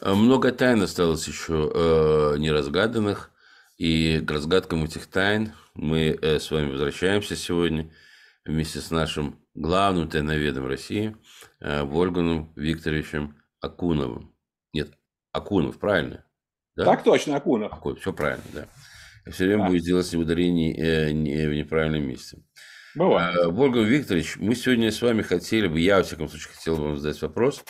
Э, много тайн осталось еще э, неразгаданных, и к разгадкам этих тайн мы э, с вами возвращаемся сегодня вместе с нашим главным тайноведом России э, Вольганом Викторовичем Акуновым. Нет, Акунов, правильно? Да? Так точно, Акунов. Акунов, все правильно, да. все время а. будет делать ударение э, не, в неправильном месте. Бывает. Э, Вольган Викторович, мы сегодня с вами хотели бы, я, во всяком случае, хотел бы вам задать вопрос,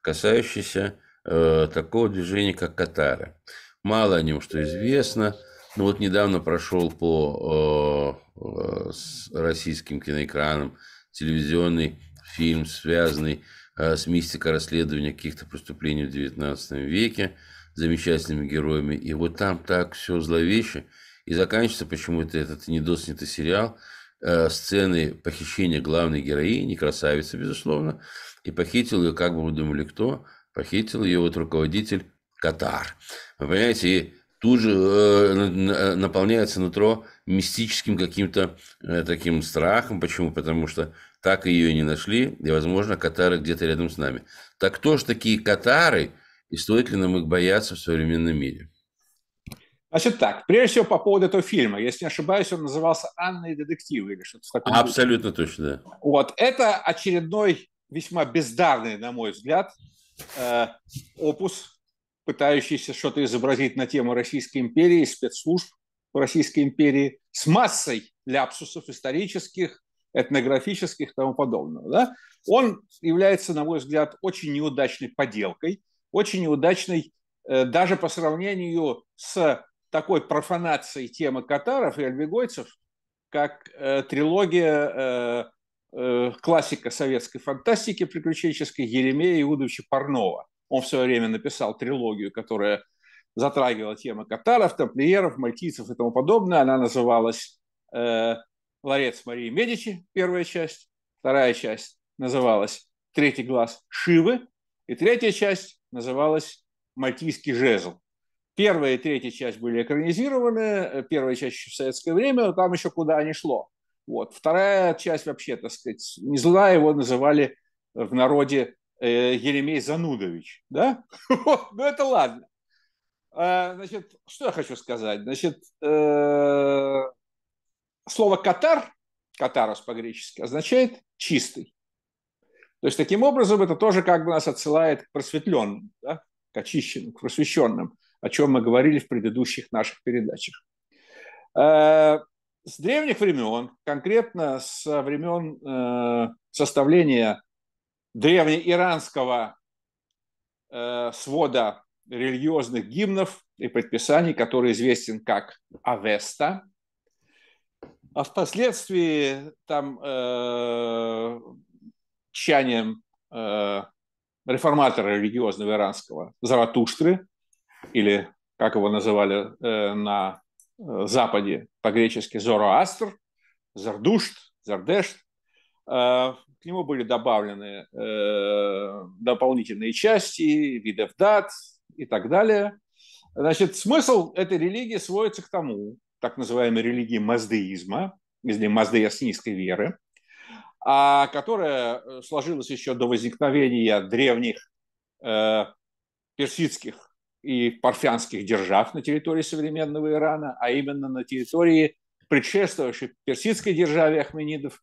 касающийся Э, такого движения, как Катара. Мало о нем что известно. Ну вот недавно прошел по э, э, российским киноэкранам телевизионный фильм, связанный э, с мистикой расследования каких-то преступлений в XIX веке, замечательными героями. И вот там так все зловеще. И заканчивается почему-то этот недоснятый сериал э, сцены похищения главной героини, красавицы, безусловно, и похитил ее, как бы вы думали, кто? Похитил ее вот руководитель Катар. Вы понимаете, и тут же э, э, наполняется нутро мистическим каким-то э, таким страхом. Почему? Потому что так ее и не нашли, и, возможно, катары где-то рядом с нами. Так кто же такие катары, и стоит ли нам их бояться в современном мире? Значит так, прежде всего по поводу этого фильма. Если не ошибаюсь, он назывался «Анна и детективы» или что-то такое. Абсолютно точно, да. Вот, это очередной весьма бездарный, на мой взгляд, э, опус, пытающийся что-то изобразить на тему Российской империи, спецслужб Российской империи, с массой ляпсусов исторических, этнографических и тому подобного. Да? Он является, на мой взгляд, очень неудачной поделкой, очень неудачной э, даже по сравнению с такой профанацией темы катаров и альбегойцев, как э, трилогия э, Э, классика советской фантастики приключенческой Еремея Иудовича Парнова. Он все время написал трилогию, которая затрагивала темы катаров, тамплиеров, мальтийцев и тому подобное. Она называлась э, «Ларец Марии Медичи», первая часть. Вторая часть называлась «Третий глаз Шивы». И третья часть называлась «Мальтийский жезл». Первая и третья часть были экранизированы. Э, первая часть еще в советское время, но там еще куда не шло. Вот. Вторая часть вообще, так сказать, не знаю, его называли э, в народе э, Еремей Занудович, да? Вот, ну это ладно. А, значит, что я хочу сказать? Значит, э, слово «катар», «катарос» по-гречески, означает «чистый». То есть, таким образом, это тоже как бы нас отсылает к просветленным, да? к очищенным, к просвещенным, о чем мы говорили в предыдущих наших передачах. Э, с древних времен, конкретно со времен э, составления древнеиранского э, свода религиозных гимнов и предписаний, который известен как Авеста, а впоследствии там э, чанием э, реформатора религиозного иранского Заратуштры, или как его называли э, на Э, западе, по-гречески Зороастр, Зардушт, Зардешт. Э, к нему были добавлены э, дополнительные части, видов дат и так далее. Значит, смысл этой религии сводится к тому, так называемой религии маздеизма, или маздеяснийской веры, а, которая сложилась еще до возникновения древних персидских и парфянских держав на территории современного Ирана, а именно на территории предшествующей персидской державе Ахменидов,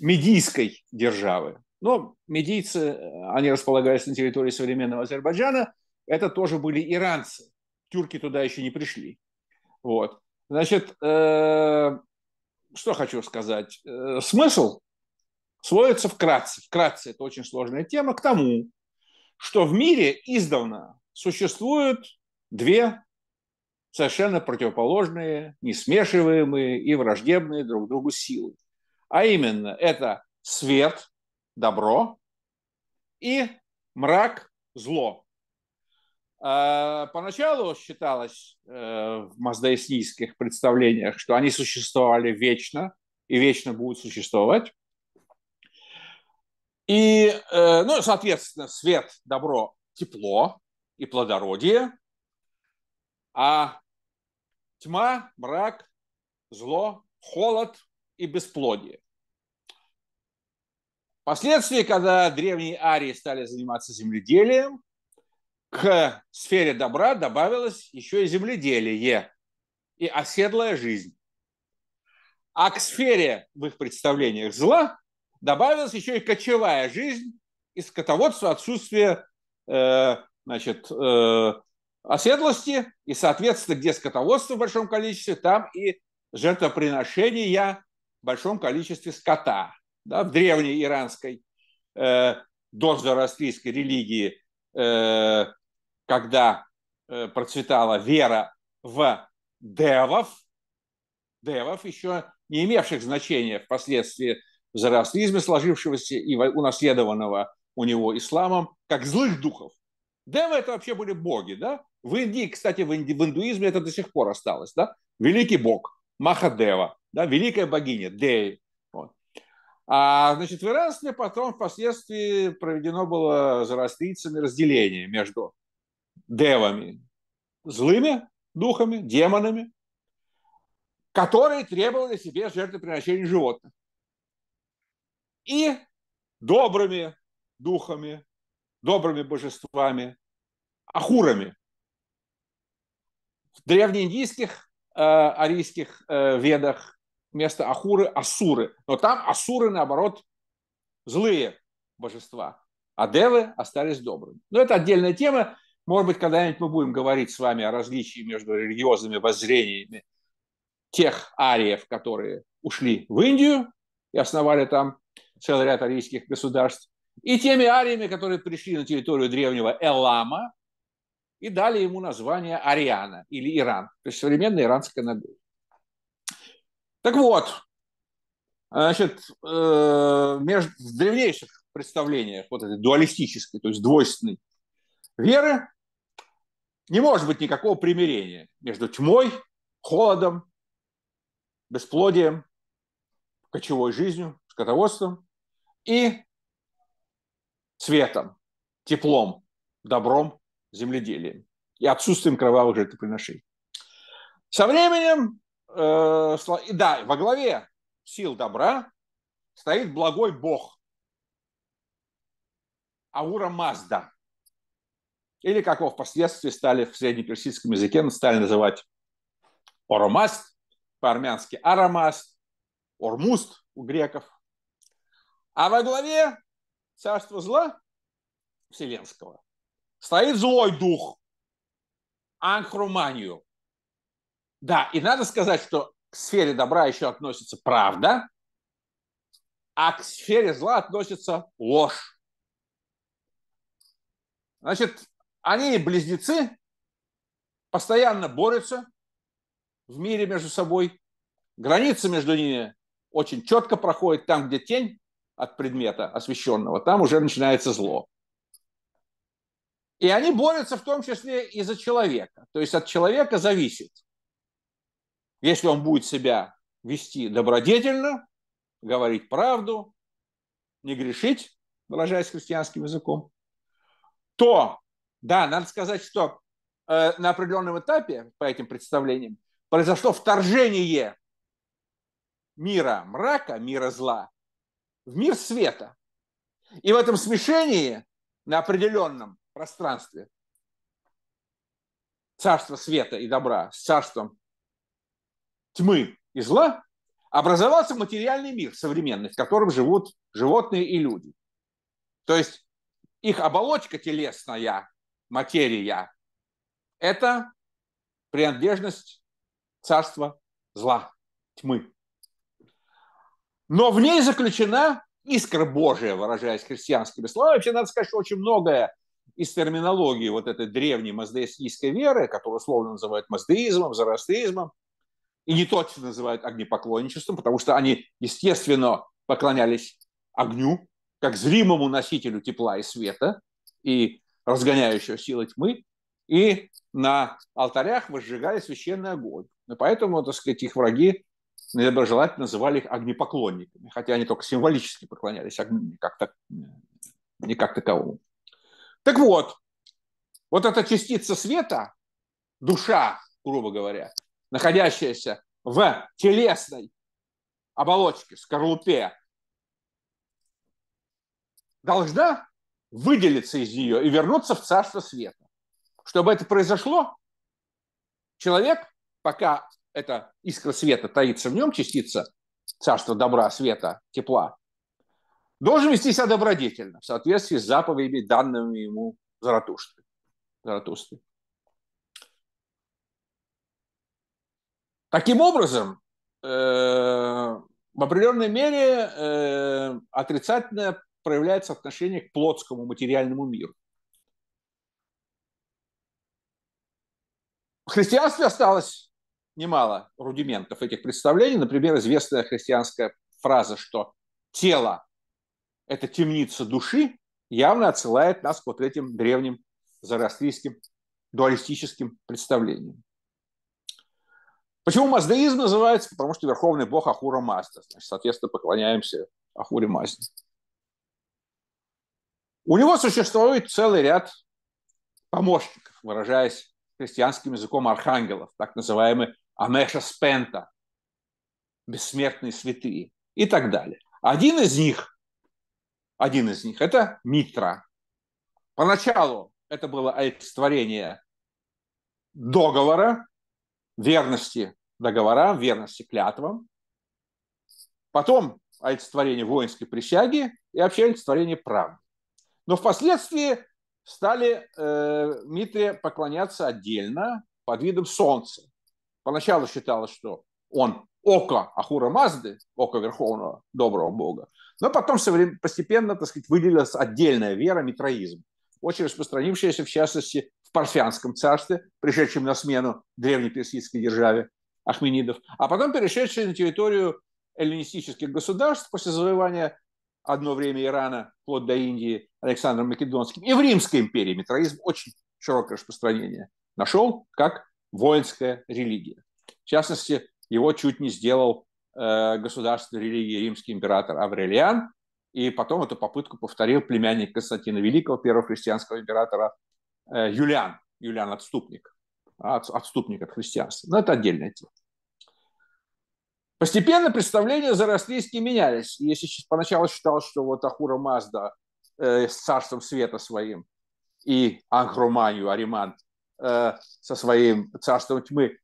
медийской державы. Но медийцы, э, они располагались на территории современного Азербайджана, это тоже были иранцы. Тюрки туда еще не пришли. Вот. Значит, э, что хочу сказать. Э, смысл сводится вкратце. Вкратце это очень сложная тема к тому, что в мире издавна существуют две совершенно противоположные, несмешиваемые и враждебные друг другу силы. А именно, это свет, добро, и мрак, зло. А, поначалу считалось э, в маздаиснийских представлениях, что они существовали вечно и вечно будут существовать. И, э, ну, соответственно, свет, добро, тепло, и плодородие, а тьма, мрак, зло, холод и бесплодие. Впоследствии, когда древние арии стали заниматься земледелием, к сфере добра добавилось еще и земледелие и оседлая жизнь. А к сфере в их представлениях зла добавилась еще и кочевая жизнь и скотоводство, отсутствие э, значит, э, оседлости, и, соответственно, где скотоводство в большом количестве, там и жертвоприношения в большом количестве скота. Да, в древней иранской э, дозороастрийской религии, э, когда э, процветала вера в девов, девов, еще не имевших значения впоследствии в зороастризме, сложившегося и унаследованного у него исламом, как злых духов – Девы – это вообще были боги, да? В Индии, кстати, в, инди, в индуизме это до сих пор осталось, да? Великий бог, Махадева, да? Великая богиня, Деи. Вот. А, значит, в Иранстве потом впоследствии проведено было зарастрицами разделение между девами, злыми духами, демонами, которые требовали себе жертвоприношения животных. И добрыми духами, добрыми божествами, ахурами. В древнеиндийских э, арийских э, ведах вместо ахуры – асуры. Но там асуры, наоборот, злые божества, а девы остались добрыми. Но это отдельная тема. Может быть, когда-нибудь мы будем говорить с вами о различии между религиозными воззрениями тех ариев, которые ушли в Индию и основали там целый ряд арийских государств, и теми ариями, которые пришли на территорию древнего Элама и дали ему название Ариана или Иран, то есть современная иранская надежда. Так вот, значит, э, между, в древнейших представлениях вот этой дуалистической, то есть двойственной веры не может быть никакого примирения между тьмой, холодом, бесплодием, кочевой жизнью, скотоводством и светом, теплом, добром, земледелием и отсутствием кровавых жертвоприношений. Со временем, э, да, во главе сил добра стоит благой бог Аура Мазда, или как его впоследствии стали в среднеперсидском языке стали называть Оромаст, по-армянски Арамаст, Ормуст у греков. А во главе царства зла вселенского, стоит злой дух, анхруманию. Да, и надо сказать, что к сфере добра еще относится правда, а к сфере зла относится ложь. Значит, они близнецы, постоянно борются в мире между собой, границы между ними очень четко проходят там, где тень, от предмета освещенного, там уже начинается зло. И они борются в том числе и за человека. То есть от человека зависит. Если он будет себя вести добродетельно, говорить правду, не грешить, выражаясь христианским языком, то, да, надо сказать, что э, на определенном этапе по этим представлениям произошло вторжение мира мрака, мира зла в мир света. И в этом смешении на определенном пространстве царство света и добра с царством тьмы и зла образовался материальный мир современный, в котором живут животные и люди. То есть их оболочка телесная, материя, это принадлежность царства зла, тьмы но в ней заключена искра Божия, выражаясь христианскими словами. Вообще, надо сказать, что очень многое из терминологии вот этой древней маздеистской веры, которую условно называют маздеизмом, зороастризмом, и не точно называют огнепоклонничеством, потому что они, естественно, поклонялись огню, как зримому носителю тепла и света, и разгоняющего силы тьмы, и на алтарях возжигали священный огонь. И поэтому, так сказать, их враги недоброжелательно называли их огнепоклонниками, хотя они только символически поклонялись огню, не как, так, не как таковому. Так вот, вот эта частица света, душа, грубо говоря, находящаяся в телесной оболочке, скорлупе, должна выделиться из нее и вернуться в царство света. Чтобы это произошло, человек, пока эта искра света таится в нем, частица царства добра, света, тепла, должен вести себя добродетельно в соответствии с заповедями, данными ему Заратушты. Таким образом, э, в определенной мере э, отрицательное проявляется отношение к плотскому материальному миру. В христианстве осталось немало рудиментов этих представлений. Например, известная христианская фраза, что тело – это темница души, явно отсылает нас к вот этим древним зороастрийским дуалистическим представлениям. Почему маздаизм называется? Потому что верховный бог Ахура Мазда. Значит, соответственно, поклоняемся Ахуре Мазде. У него существует целый ряд помощников, выражаясь христианским языком архангелов, так называемые Амеша Спента, бессмертные святые и так далее. Один из них, один из них – это Митра. Поначалу это было олицетворение договора, верности договорам, верности клятвам. Потом олицетворение воинской присяги и вообще олицетворение прав. Но впоследствии стали э, Митре поклоняться отдельно под видом солнца. Поначалу считалось, что он око Ахура Мазды, око Верховного Доброго Бога, но потом постепенно, так сказать, выделилась отдельная вера, митроизм, очень распространившаяся, в частности, в Парфянском царстве, пришедшем на смену древней персидской державе Ахменидов, а потом перешедшая на территорию эллинистических государств после завоевания одно время Ирана, вплоть до Индии, Александром Македонским, и в Римской империи митроизм очень широкое распространение нашел как воинская религия. В частности, его чуть не сделал э, государственной религией римский император Аврелиан, и потом эту попытку повторил племянник Константина Великого, первого христианского императора э, Юлиан, Юлиан Отступник, от, отступник от христианства. Но это отдельная тема. Постепенно представления зороастрийские менялись. Если поначалу считалось, что вот Ахура Мазда э, с царством света своим и Анхроманию, Аримант Э, со своим царством тьмы,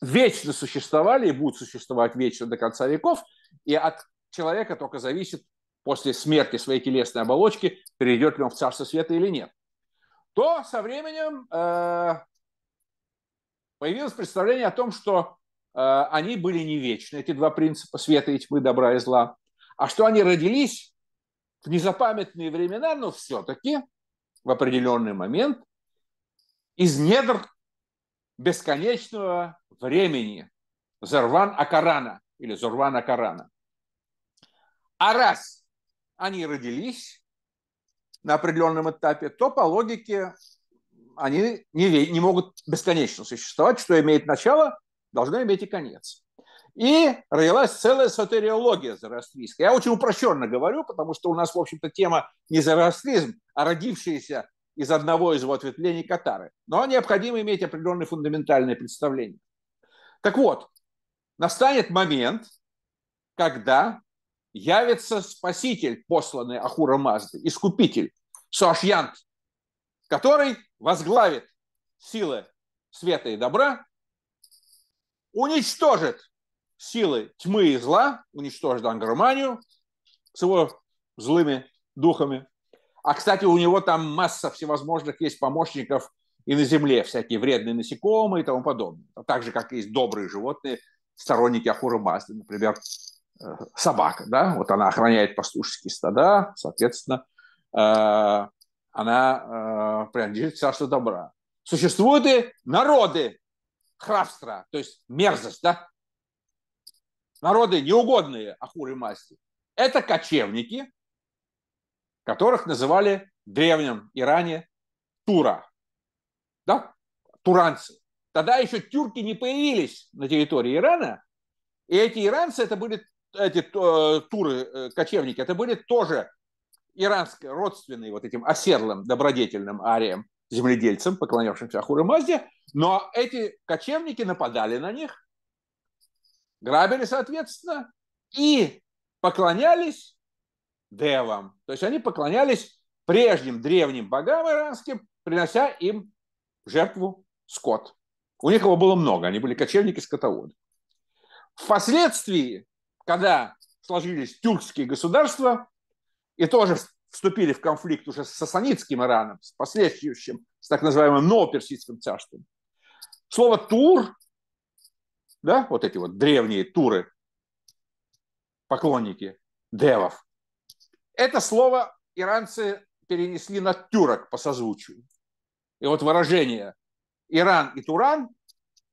вечно существовали и будут существовать вечно до конца веков, и от человека только зависит после смерти своей телесной оболочки, перейдет ли он в царство света или нет, то со временем э, появилось представление о том, что э, они были не вечны, эти два принципа света и тьмы, добра и зла, а что они родились в незапамятные времена, но все-таки в определенный момент из недр бесконечного времени Зарван Акарана или Зурван Акарана. А раз они родились на определенном этапе, то по логике они не, не могут бесконечно существовать, что имеет начало, должно иметь и конец. И родилась целая сотериология зороастрийская. Я очень упрощенно говорю, потому что у нас, в общем-то, тема не зороастризм, а родившиеся из одного из его ответвлений Катары. Но необходимо иметь определенные фундаментальные представления. Так вот, настанет момент, когда явится спаситель, посланный Ахура Мазды, искупитель, Суашьянт, который возглавит силы света и добра, уничтожит силы тьмы и зла, уничтожит Ангарманию с его злыми духами, а, кстати, у него там масса всевозможных есть помощников и на земле, всякие вредные насекомые и тому подобное. А так же, как есть добрые животные, сторонники Ахура Мазды, например, э, собака, да, вот она охраняет пастушеские стада, соответственно, э, она э, принадлежит царству добра. Существуют и народы храбстра, то есть мерзость, да, народы неугодные Ахуры Масти. Это кочевники, которых называли в древнем Иране Тура. Да? Туранцы. Тогда еще тюрки не появились на территории Ирана, и эти иранцы, это были эти э, туры, э, кочевники, это были тоже иранские, родственные вот этим оседлым, добродетельным ариям, земледельцам, поклонявшимся Ахуре Мазде, но эти кочевники нападали на них, грабили, соответственно, и поклонялись девам. То есть они поклонялись прежним древним богам иранским, принося им жертву скот. У них его было много, они были кочевники-скотоводы. Впоследствии, когда сложились тюркские государства и тоже вступили в конфликт уже с сасанитским Ираном, с последующим, с так называемым новоперсидским царством, слово «тур», да, вот эти вот древние туры, поклонники девов, это слово иранцы перенесли на тюрок по созвучию. И вот выражение Иран и Туран,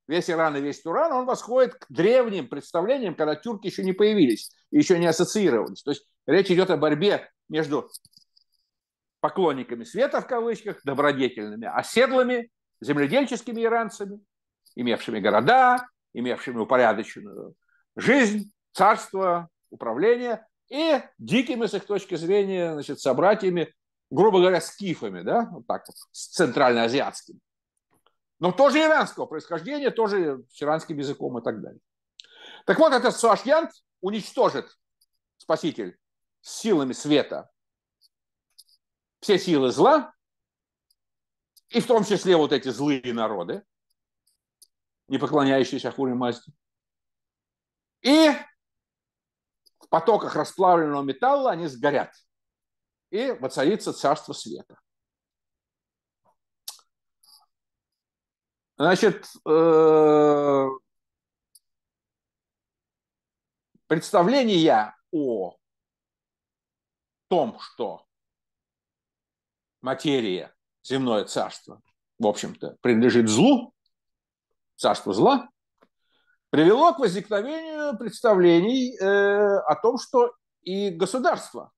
весь Иран и весь Туран, он восходит к древним представлениям, когда тюрки еще не появились и еще не ассоциировались. То есть речь идет о борьбе между поклонниками света, в кавычках, добродетельными, оседлыми, земледельческими иранцами, имевшими города, имевшими упорядоченную жизнь, царство, управление, и дикими с их точки зрения значит, собратьями, грубо говоря, скифами, да, вот так вот, с центральноазиатскими. Но тоже иранского происхождения, тоже с иранским языком и так далее. Так вот, этот Суашьянт уничтожит Спаситель с силами света все силы зла, и в том числе вот эти злые народы, не поклоняющиеся Ахуре Мазде. И потоках расплавленного металла они сгорят. И воцарится царство света. Значит, э, представление о том, что материя, земное царство, в общем-то, принадлежит злу, царство зла, привело к возникновению представлений э, о том, что и государство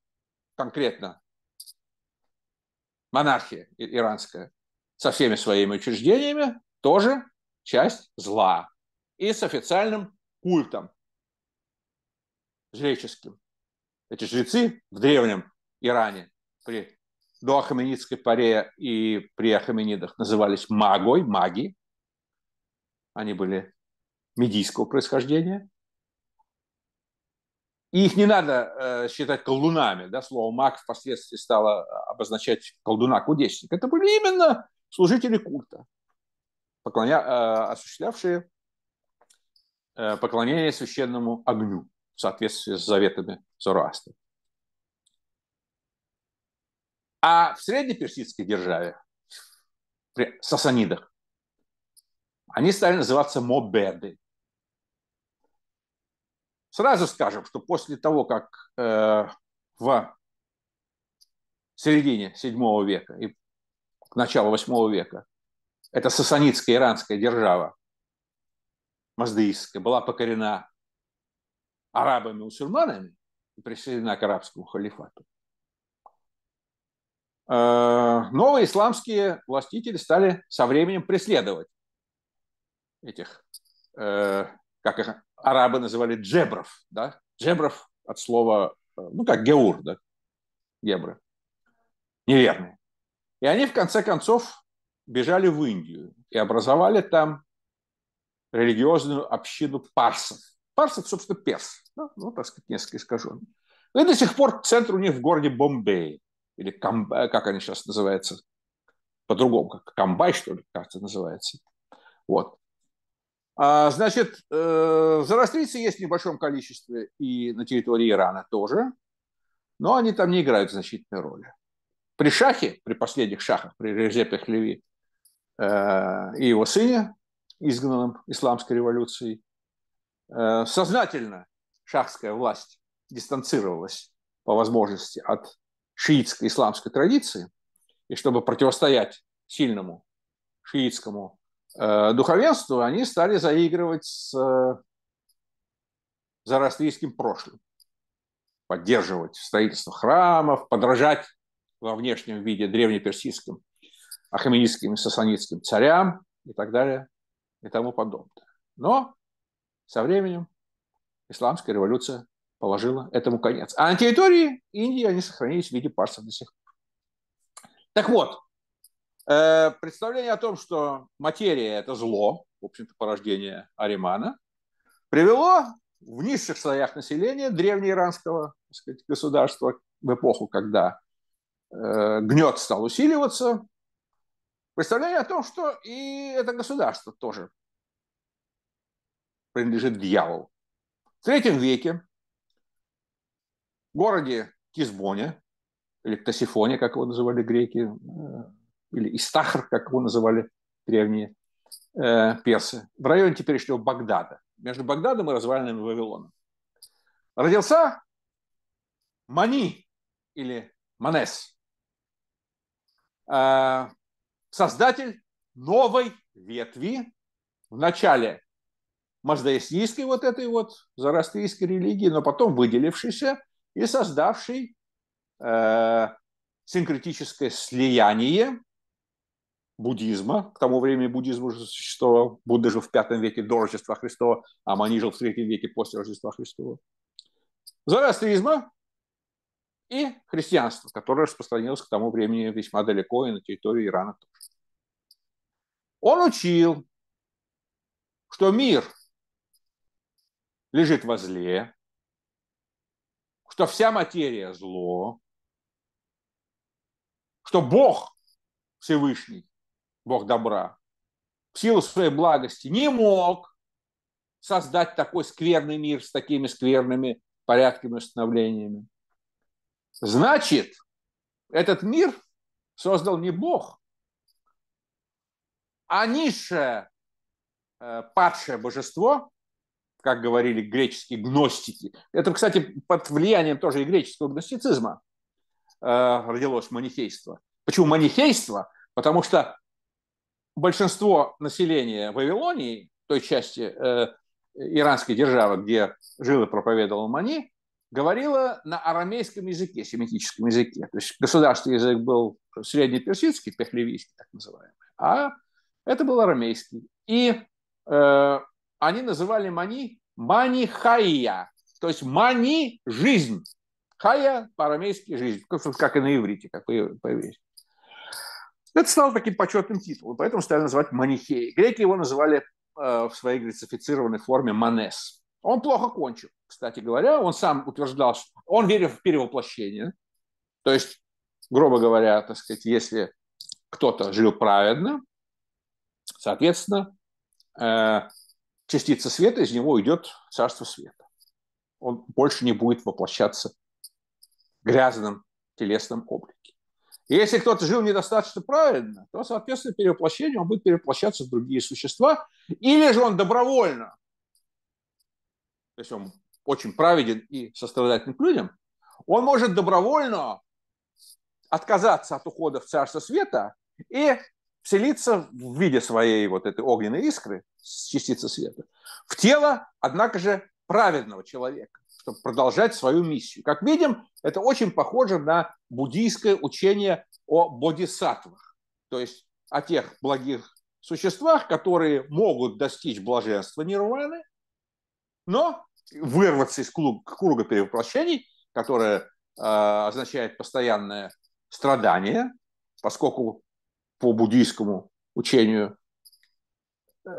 конкретно, монархия иранская, со всеми своими учреждениями тоже часть зла и с официальным культом жреческим. Эти жрецы в древнем Иране при доахаменидской паре и при ахаменидах назывались магой, маги. Они были медийского происхождения. И их не надо э, считать колдунами. Да? Слово «маг» впоследствии стало э, обозначать колдуна-кудесника. Это были именно служители культа, поклоня, э, осуществлявшие э, поклонение священному огню в соответствии с заветами Зороастра. А в среднеперсидской державе, при сасанидах, они стали называться мобеды. Сразу скажем, что после того, как э, в середине VII века и к началу VIII века эта сасанитская иранская держава, маздеистская, была покорена арабами-мусульманами и присоединена к арабскому халифату, э, новые исламские властители стали со временем преследовать этих, э, как их арабы называли джебров, да, джебров от слова, э, ну, как геур, да, гебры, неверные. И они, в конце концов, бежали в Индию и образовали там религиозную общину парсов. Парсов, собственно, перс, да? Ну, ну, так сказать, несколько искажен. И до сих пор центр у них в городе Бомбей, или Камб... Э, как они сейчас называются, по-другому, как Камбай, что ли, кажется, называется. Вот. А, значит, э, зороастрийцы есть в небольшом количестве и на территории Ирана тоже, но они там не играют значительной роли. При шахе, при последних шахах, при Резепе Хлеви э, и его сыне, изгнанном исламской революцией, э, сознательно шахская власть дистанцировалась по возможности от шиитской исламской традиции, и чтобы противостоять сильному шиитскому Э, духовенству, они стали заигрывать с э, зороастрийским прошлым, поддерживать строительство храмов, подражать во внешнем виде древнеперсидским, ахаменидским и сасанидским царям и так далее и тому подобное. Но со временем исламская революция положила этому конец. А на территории Индии они сохранились в виде парсов до сих пор. Так вот, Э, представление о том, что материя – это зло, в общем-то, порождение Аримана, привело в низших слоях населения древнеиранского сказать, государства в эпоху, когда э, гнет стал усиливаться, представление о том, что и это государство тоже принадлежит дьяволу. В третьем веке в городе Кизбоне, или Ктосифоне, как его называли греки, э, или Истахр, как его называли древние э, персы, в районе теперешнего Багдада, между Багдадом и развалинами Вавилона. Родился Мани или Манес, э, создатель новой ветви в начале маздаистийской вот этой вот зарастрийской религии, но потом выделившийся и создавший э, синкретическое слияние буддизма, к тому времени буддизм уже существовал, Будда жил в пятом веке до Рождества Христова, а Мани жил в третьем веке после Рождества Христова. Зороастризма и христианство, которое распространилось к тому времени весьма далеко и на территории Ирана тоже. Он учил, что мир лежит во зле, что вся материя – зло, что Бог Всевышний Бог добра, в силу своей благости не мог создать такой скверный мир с такими скверными порядками и установлениями. Значит, этот мир создал не Бог, а низшее э, падшее божество, как говорили греческие гностики. Это, кстати, под влиянием тоже и греческого гностицизма э, родилось манихейство. Почему манихейство? Потому что большинство населения Вавилонии, той части э, иранской державы, где жил и проповедовал Мани, говорило на арамейском языке, семитическом языке. То есть государственный язык был среднеперсидский, пехлевийский, так называемый, а это был арамейский. И э, они называли Мани Мани Хайя, то есть Мани – жизнь. Хая по-арамейски – жизнь, как и на иврите, как по-еврейски. Это стало таким почетным титулом, поэтому стали называть манихеи. Греки его называли э, в своей грецифицированной форме манес. Он плохо кончил, кстати говоря. Он сам утверждал, что он верил в перевоплощение. То есть, грубо говоря, так сказать, если кто-то жил праведно, соответственно, э, частица света из него уйдет в царство света. Он больше не будет воплощаться в грязном телесном облике. И если кто-то жил недостаточно правильно, то, соответственно, перевоплощение, он будет перевоплощаться в другие существа, или же он добровольно, то есть он очень праведен и сострадателен к людям, он может добровольно отказаться от ухода в Царство Света и вселиться в виде своей вот этой огненной искры, частицы света, в тело, однако же, праведного человека чтобы продолжать свою миссию. Как видим, это очень похоже на буддийское учение о бодисаттвах, то есть о тех благих существах, которые могут достичь блаженства нирваны, но вырваться из круга перевоплощений, которое э, означает постоянное страдание, поскольку по буддийскому учению э,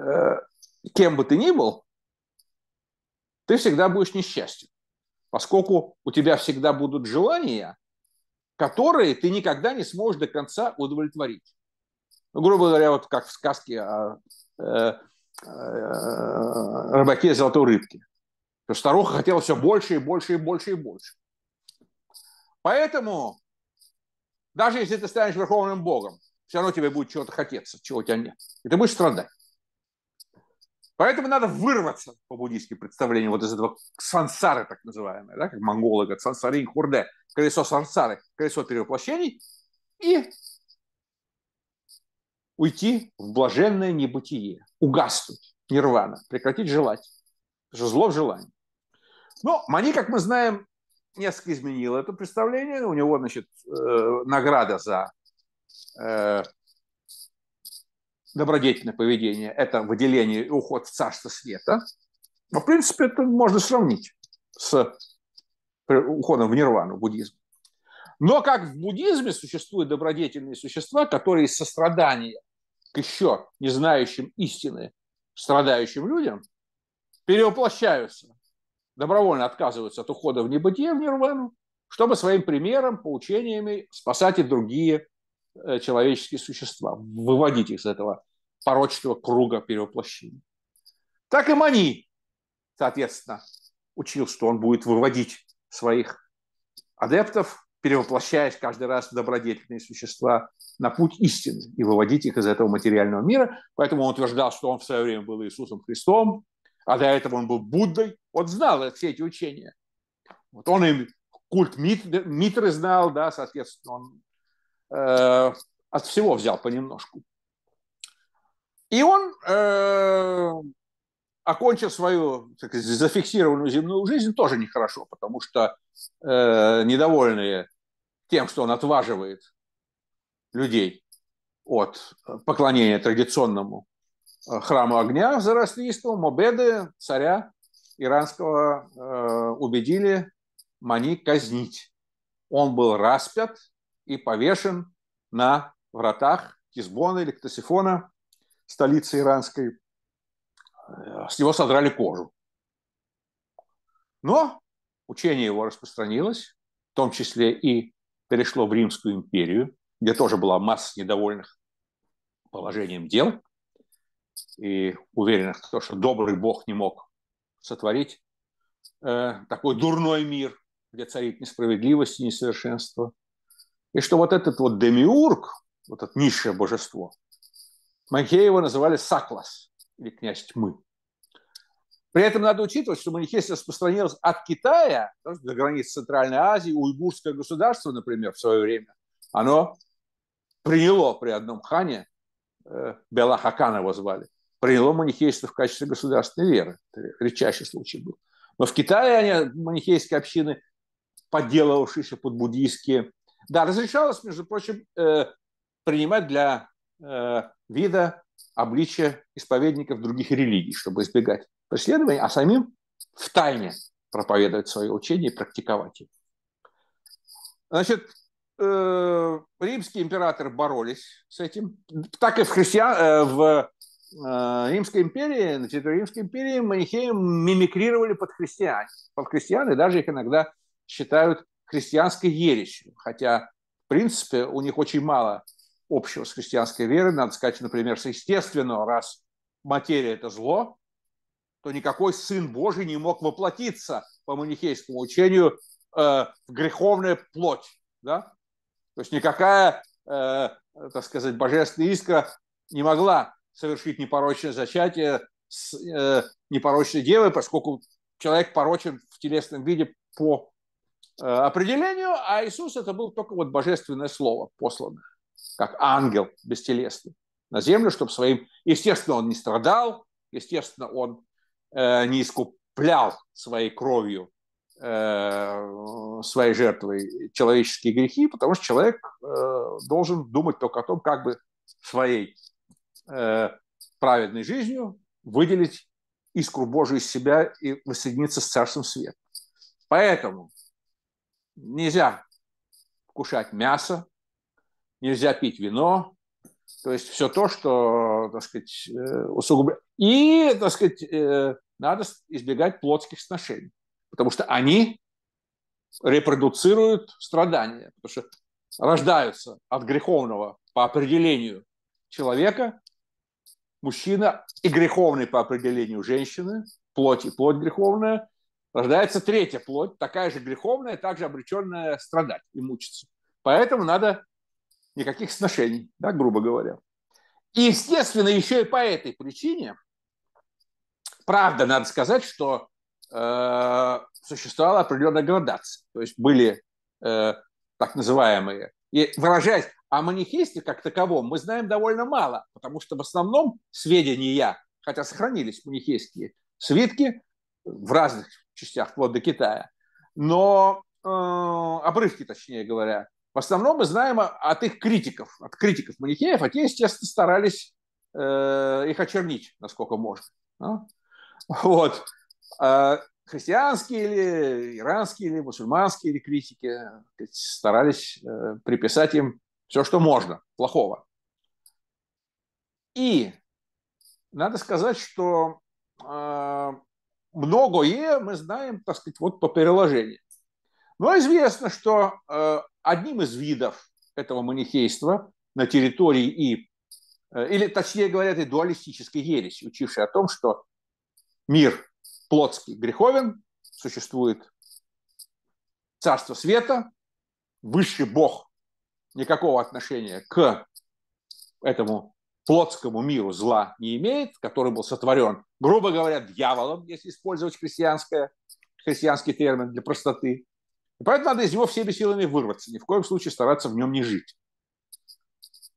кем бы ты ни был, ты всегда будешь несчастен поскольку у тебя всегда будут желания, которые ты никогда не сможешь до конца удовлетворить. Ну, грубо говоря, вот как в сказке о э, э, э, рыбаке золотой рыбке. То есть старуха хотела все больше и больше и больше и больше. Поэтому, даже если ты станешь верховным богом, все равно тебе будет чего-то хотеться, чего у тебя нет. И ты будешь страдать. Поэтому надо вырваться по буддийским представлениям вот из этого сансары, так называемые, да, как монголы говорят, сансарин хурде, колесо сансары, колесо перевоплощений, и уйти в блаженное небытие, угаснуть, нирвана, прекратить желать. Это же зло в желании. Но Мани, как мы знаем, несколько изменил это представление. У него, значит, э, награда за э, добродетельное поведение – это выделение и уход в царство света. Но, в принципе, это можно сравнить с уходом в нирвану буддизма. Но как в буддизме существуют добродетельные существа, которые из сострадания к еще не знающим истины страдающим людям перевоплощаются, добровольно отказываются от ухода в небытие, в нирвану, чтобы своим примером, поучениями спасать и другие э, человеческие существа, выводить их из этого порочного круга перевоплощения. Так и Мани, соответственно, учил, что он будет выводить своих адептов, перевоплощаясь каждый раз в добродетельные существа на путь истины и выводить их из этого материального мира. Поэтому он утверждал, что он в свое время был Иисусом Христом, а до этого он был Буддой. Он знал все эти учения. Вот он им культ Митры знал, да, соответственно, он э, от всего взял понемножку. И он, э, окончив свою так сказать, зафиксированную земную жизнь, тоже нехорошо, потому что э, недовольные тем, что он отваживает людей от поклонения традиционному э, храму огня зарастрийскому, Мобеды, царя иранского, э, убедили Мани казнить. Он был распят и повешен на вратах Кизбона или Ктосифона столицы иранской, э, с него содрали кожу. Но учение его распространилось, в том числе и перешло в Римскую империю, где тоже была масса недовольных положением дел и уверенных в том, что добрый бог не мог сотворить э, такой дурной мир, где царит несправедливость и несовершенство. И что вот этот вот демиург, вот это низшее божество, его называли Саклас, или князь тьмы. При этом надо учитывать, что манихейство распространилось от Китая до границ Центральной Азии, уйгурское государство, например, в свое время, оно приняло при одном хане, э, его звали, приняло манихейство в качестве государственной веры. Это редчайший случай был. Но в Китае они, манихейские общины, подделывавшиеся под буддийские, да, разрешалось, между прочим, э, принимать для Э, вида обличия исповедников других религий, чтобы избегать преследования, а самим в тайне проповедовать свое учение и практиковать его. Значит, э, римские императоры боролись с этим. Так и в, христиан, э, в Римской империи, на территории Римской империи манихеи мимикрировали под христиан. Под христиан, и даже их иногда считают христианской ересью. Хотя, в принципе, у них очень мало общего с христианской верой, надо сказать, например, что естественно, раз материя – это зло, то никакой Сын Божий не мог воплотиться по манихейскому учению э, в греховную плоть. Да? То есть никакая, э, так сказать, божественная искра не могла совершить непорочное зачатие с э, непорочной девы, поскольку человек порочен в телесном виде по э, определению, а Иисус это был только вот божественное слово посланное как ангел бестелесный, на землю, чтобы своим... Естественно, он не страдал, естественно, он э, не искуплял своей кровью э, своей жертвой человеческие грехи, потому что человек э, должен думать только о том, как бы своей э, праведной жизнью выделить искру Божию из себя и воссоединиться с Царством Света. Поэтому нельзя кушать мясо, нельзя пить вино, то есть все то, что, так сказать, э, усугубляет. И, так сказать, э, надо избегать плотских сношений, потому что они репродуцируют страдания, потому что рождаются от греховного по определению человека, мужчина и греховный по определению женщины, плоть и плоть греховная, рождается третья плоть, такая же греховная, также обреченная страдать и мучиться. Поэтому надо никаких сношений, да, грубо говоря. И, естественно, еще и по этой причине, правда, надо сказать, что э, существовала определенная градация. То есть были э, так называемые, и выражаясь о манихисте как таковом, мы знаем довольно мало, потому что в основном сведения, хотя сохранились манихейские свитки в разных частях, вплоть до Китая, но э, обрывки, точнее говоря, в основном мы знаем от их критиков, от критиков манихеев, а те, естественно, старались э, их очернить, насколько можно. Да? Ну, вот. А христианские или иранские, или мусульманские или критики старались э, приписать им все, что можно плохого. И надо сказать, что э, многое мы знаем, так сказать, вот по переложению. Но известно, что э, одним из видов этого манихейства на территории и, э, или точнее говоря, этой дуалистической ереси, учившей о том, что мир плотский греховен, существует царство света, высший бог никакого отношения к этому плотскому миру зла не имеет, который был сотворен, грубо говоря, дьяволом, если использовать христианское, христианский термин для простоты. И поэтому надо из него всеми силами вырваться, ни в коем случае стараться в нем не жить.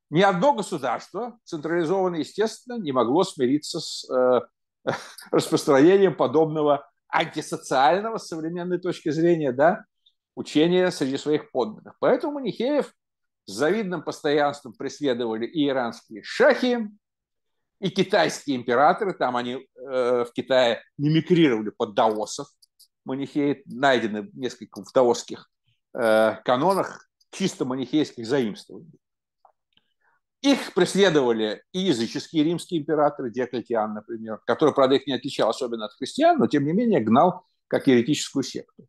Ни одно государство, централизованное, естественно, не могло смириться с э, распространением подобного антисоциального с современной точки зрения да, учения среди своих подданных. Поэтому Манихеев с завидным постоянством преследовали и иранские шахи, и китайские императоры, там они э, в Китае мимикрировали под даосов, манихеи найдены в нескольких в даосских э, канонах чисто манихейских заимствований. Их преследовали и языческие римские императоры, Диоклетиан, например, который, правда, их не отличал особенно от христиан, но, тем не менее, гнал как еретическую секту.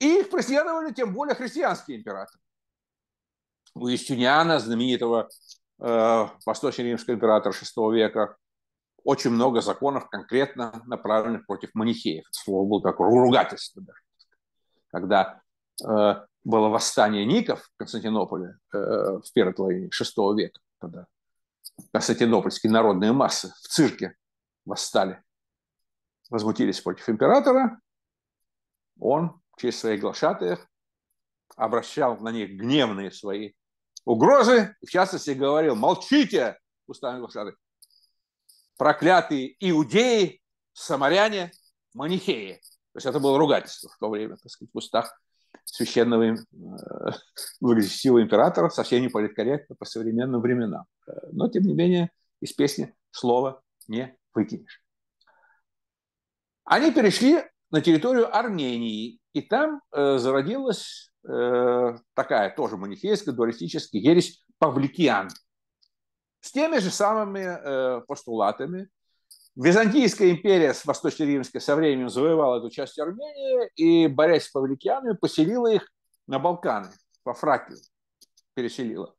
И их преследовали тем более христианские императоры. У Юстиниана, знаменитого э, восточно-римского императора VI века, очень много законов конкретно направленных против манихеев. Это слово было как ругательство даже. Когда э, было восстание ников в Константинополе э, в первой половине VI века, когда константинопольские народные массы в цирке восстали, возмутились против императора, он через своих глашатаев обращал на них гневные свои угрозы, и в частности говорил, молчите, устами глашатых, проклятые иудеи, самаряне, манихеи. То есть это было ругательство в то время, так сказать, в устах священного э, благочестивого императора, совсем не политкорректно по современным временам. Но, тем не менее, из песни слова не выкинешь. Они перешли на территорию Армении, и там э, зародилась э, такая тоже манихейская дуалистическая ересь Павликиан, с теми же самыми э, постулатами. Византийская империя с Восточно-Римской со временем завоевала эту часть Армении и, борясь с павликианами, поселила их на Балканы, во Фракию переселила.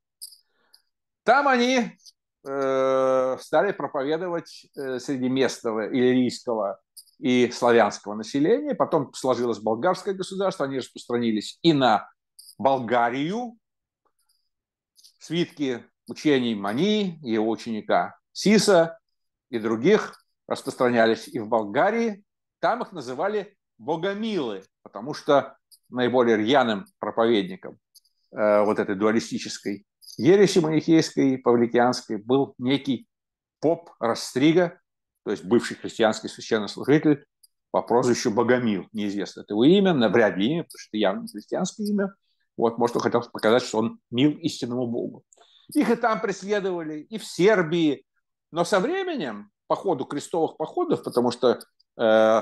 Там они э, стали проповедовать э, среди местного иллирийского и славянского населения. Потом сложилось болгарское государство, они распространились и на Болгарию. Свитки учений Мани его ученика Сиса и других распространялись и в Болгарии. Там их называли богомилы, потому что наиболее рьяным проповедником э, вот этой дуалистической ереси манихейской и павликианской был некий поп Растрига, то есть бывший христианский священнослужитель по прозвищу Богомил. Неизвестно это его имя, навряд ли имя, потому что это явно христианское имя. Вот, может, он хотел показать, что он мил истинному Богу. Их и там преследовали, и в Сербии. Но со временем, по ходу крестовых походов, потому что э,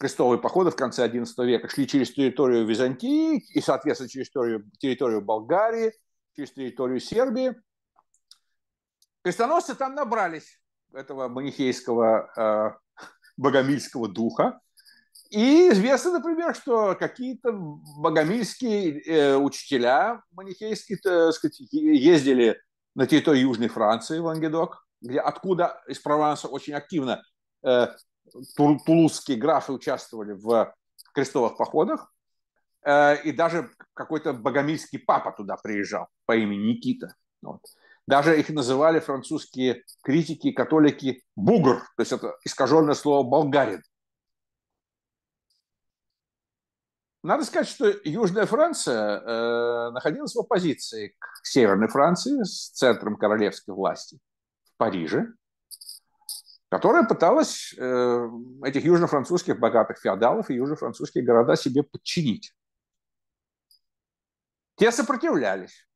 крестовые походы в конце XI века шли через территорию Византии и, соответственно, через территорию, территорию Болгарии, через территорию Сербии, крестоносцы там набрались этого манихейского э, богомильского духа, и известно, например, что какие-то богомильские э, учителя манихейские так э, сказать, ездили на территорию Южной Франции, в Лангедок, где, откуда из Прованса очень активно э, тул, тулузские графы участвовали в крестовых походах, э, и даже какой-то богомильский папа туда приезжал по имени Никита. Вот. Даже их называли французские критики, католики «бугр», то есть это искаженное слово «болгарин». Надо сказать, что Южная Франция э, находилась в оппозиции к Северной Франции с центром королевской власти в Париже, которая пыталась э, этих южно-французских богатых феодалов и южно-французские города себе подчинить. Те сопротивлялись.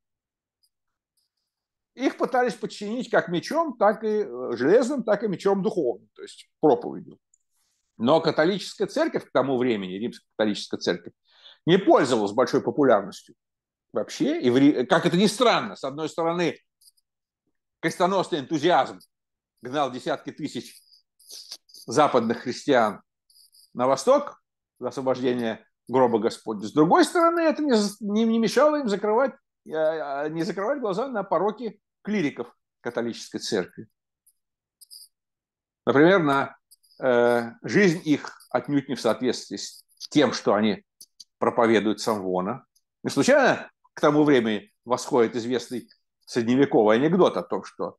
Их пытались подчинить как мечом, так и э, железным, так и мечом духовным, то есть проповедью. Но католическая церковь к тому времени, римская католическая церковь, не пользовалась большой популярностью вообще. И в, как это ни странно, с одной стороны, крестоносный энтузиазм гнал десятки тысяч западных христиан на восток за освобождение гроба Господня. С другой стороны, это не, не, не мешало им закрывать, э, э, не закрывать глаза на пороки клириков католической церкви. Например, на Э, жизнь их отнюдь не в соответствии с тем, что они проповедуют Самвона. Не случайно к тому времени восходит известный средневековый анекдот о том, что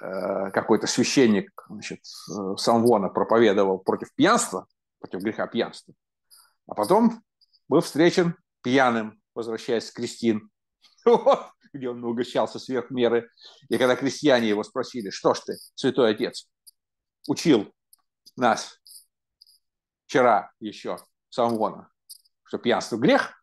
э, какой-то священник значит, э, Самвона проповедовал против пьянства, против греха пьянства, а потом был встречен пьяным, возвращаясь с крестин, вот, где он угощался сверх меры. И когда крестьяне его спросили, что ж ты, святой отец, учил нас вчера еще Самвона, что пьянство грех,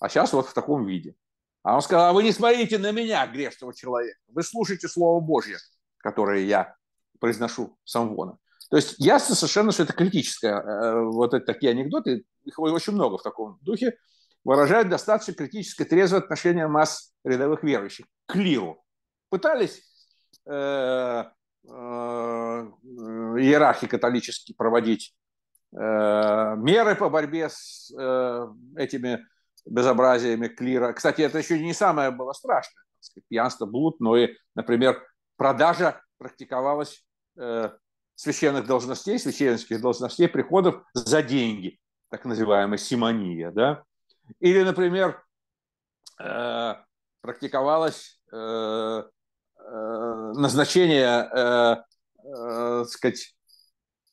а сейчас вот в таком виде. А он сказал, «А вы не смотрите на меня, грешного человека, вы слушайте Слово Божье, которое я произношу Самвона. То есть ясно совершенно, что это критическое. Э, вот это такие анекдоты, их очень много в таком духе, выражают достаточно критическое, трезвое отношение масс рядовых верующих к лиру. Пытались э, Э, э, иерархии католические проводить э, меры по борьбе с этими безобразиями клира. Кстати, это еще не самое было страшное. Пьянство, блуд, но и, например, продажа практиковалась священных должностей, священских должностей, приходов за деньги, так называемая симония. Да? Или, например, практиковалась Э, назначение, э, э, так сказать,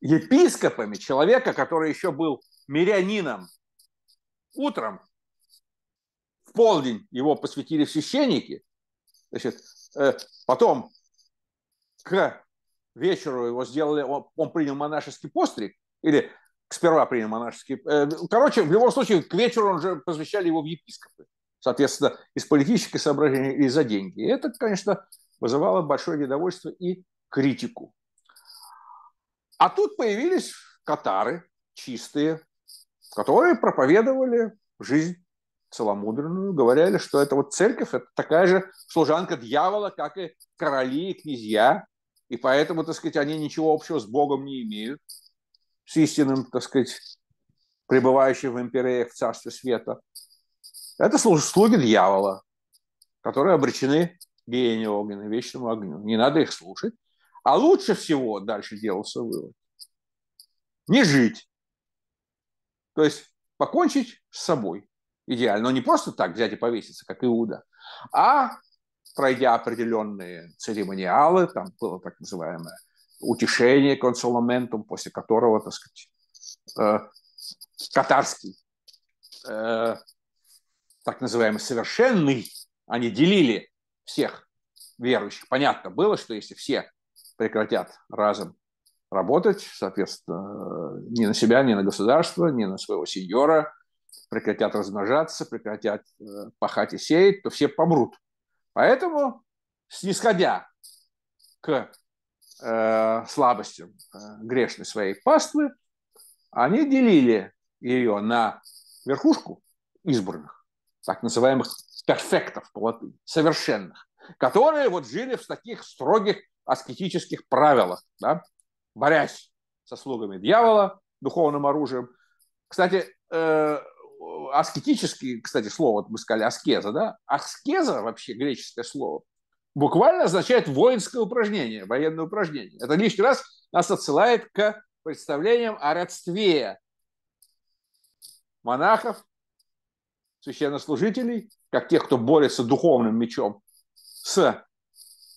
епископами человека, который еще был мирянином утром, в полдень его посвятили в священники, значит, потом к вечеру его сделали, он, принял монашеский постриг, или сперва принял монашеский, короче, в любом случае, к вечеру он же посвящали его в епископы, соответственно, из политических соображений и за деньги. И это, конечно, вызывало большое недовольство и критику. А тут появились катары чистые, которые проповедовали жизнь целомудренную, говорили, что это вот церковь, это такая же служанка дьявола, как и короли и князья, и поэтому, так сказать, они ничего общего с Богом не имеют, с истинным, так сказать, пребывающим в империях в Царстве Света. Это слуги дьявола, которые обречены геяния огня, вечному огню. Не надо их слушать. А лучше всего, дальше делался вывод, не жить. То есть покончить с собой идеально. Но не просто так взять и повеситься, как Иуда, а пройдя определенные церемониалы, там было так называемое утешение консоламентум, после которого, так сказать, э, катарский, э, так называемый совершенный, они делили всех верующих. Понятно было, что если все прекратят разом работать, соответственно, ни на себя, ни на государство, ни на своего сеньора, прекратят размножаться, прекратят э, пахать и сеять, то все помрут. Поэтому, снисходя к э, слабостям э, грешной своей паствы, они делили ее на верхушку избранных, так называемых перфектов по совершенных, которые вот жили в таких строгих аскетических правилах, да, борясь со слугами дьявола, духовным оружием. Кстати, э, аскетический, кстати, слово, вот мы сказали аскеза, да? Аскеза, вообще греческое слово, буквально означает воинское упражнение, военное упражнение. Это лишний раз нас отсылает к представлениям о родстве монахов священнослужителей, как тех, кто борется духовным мечом с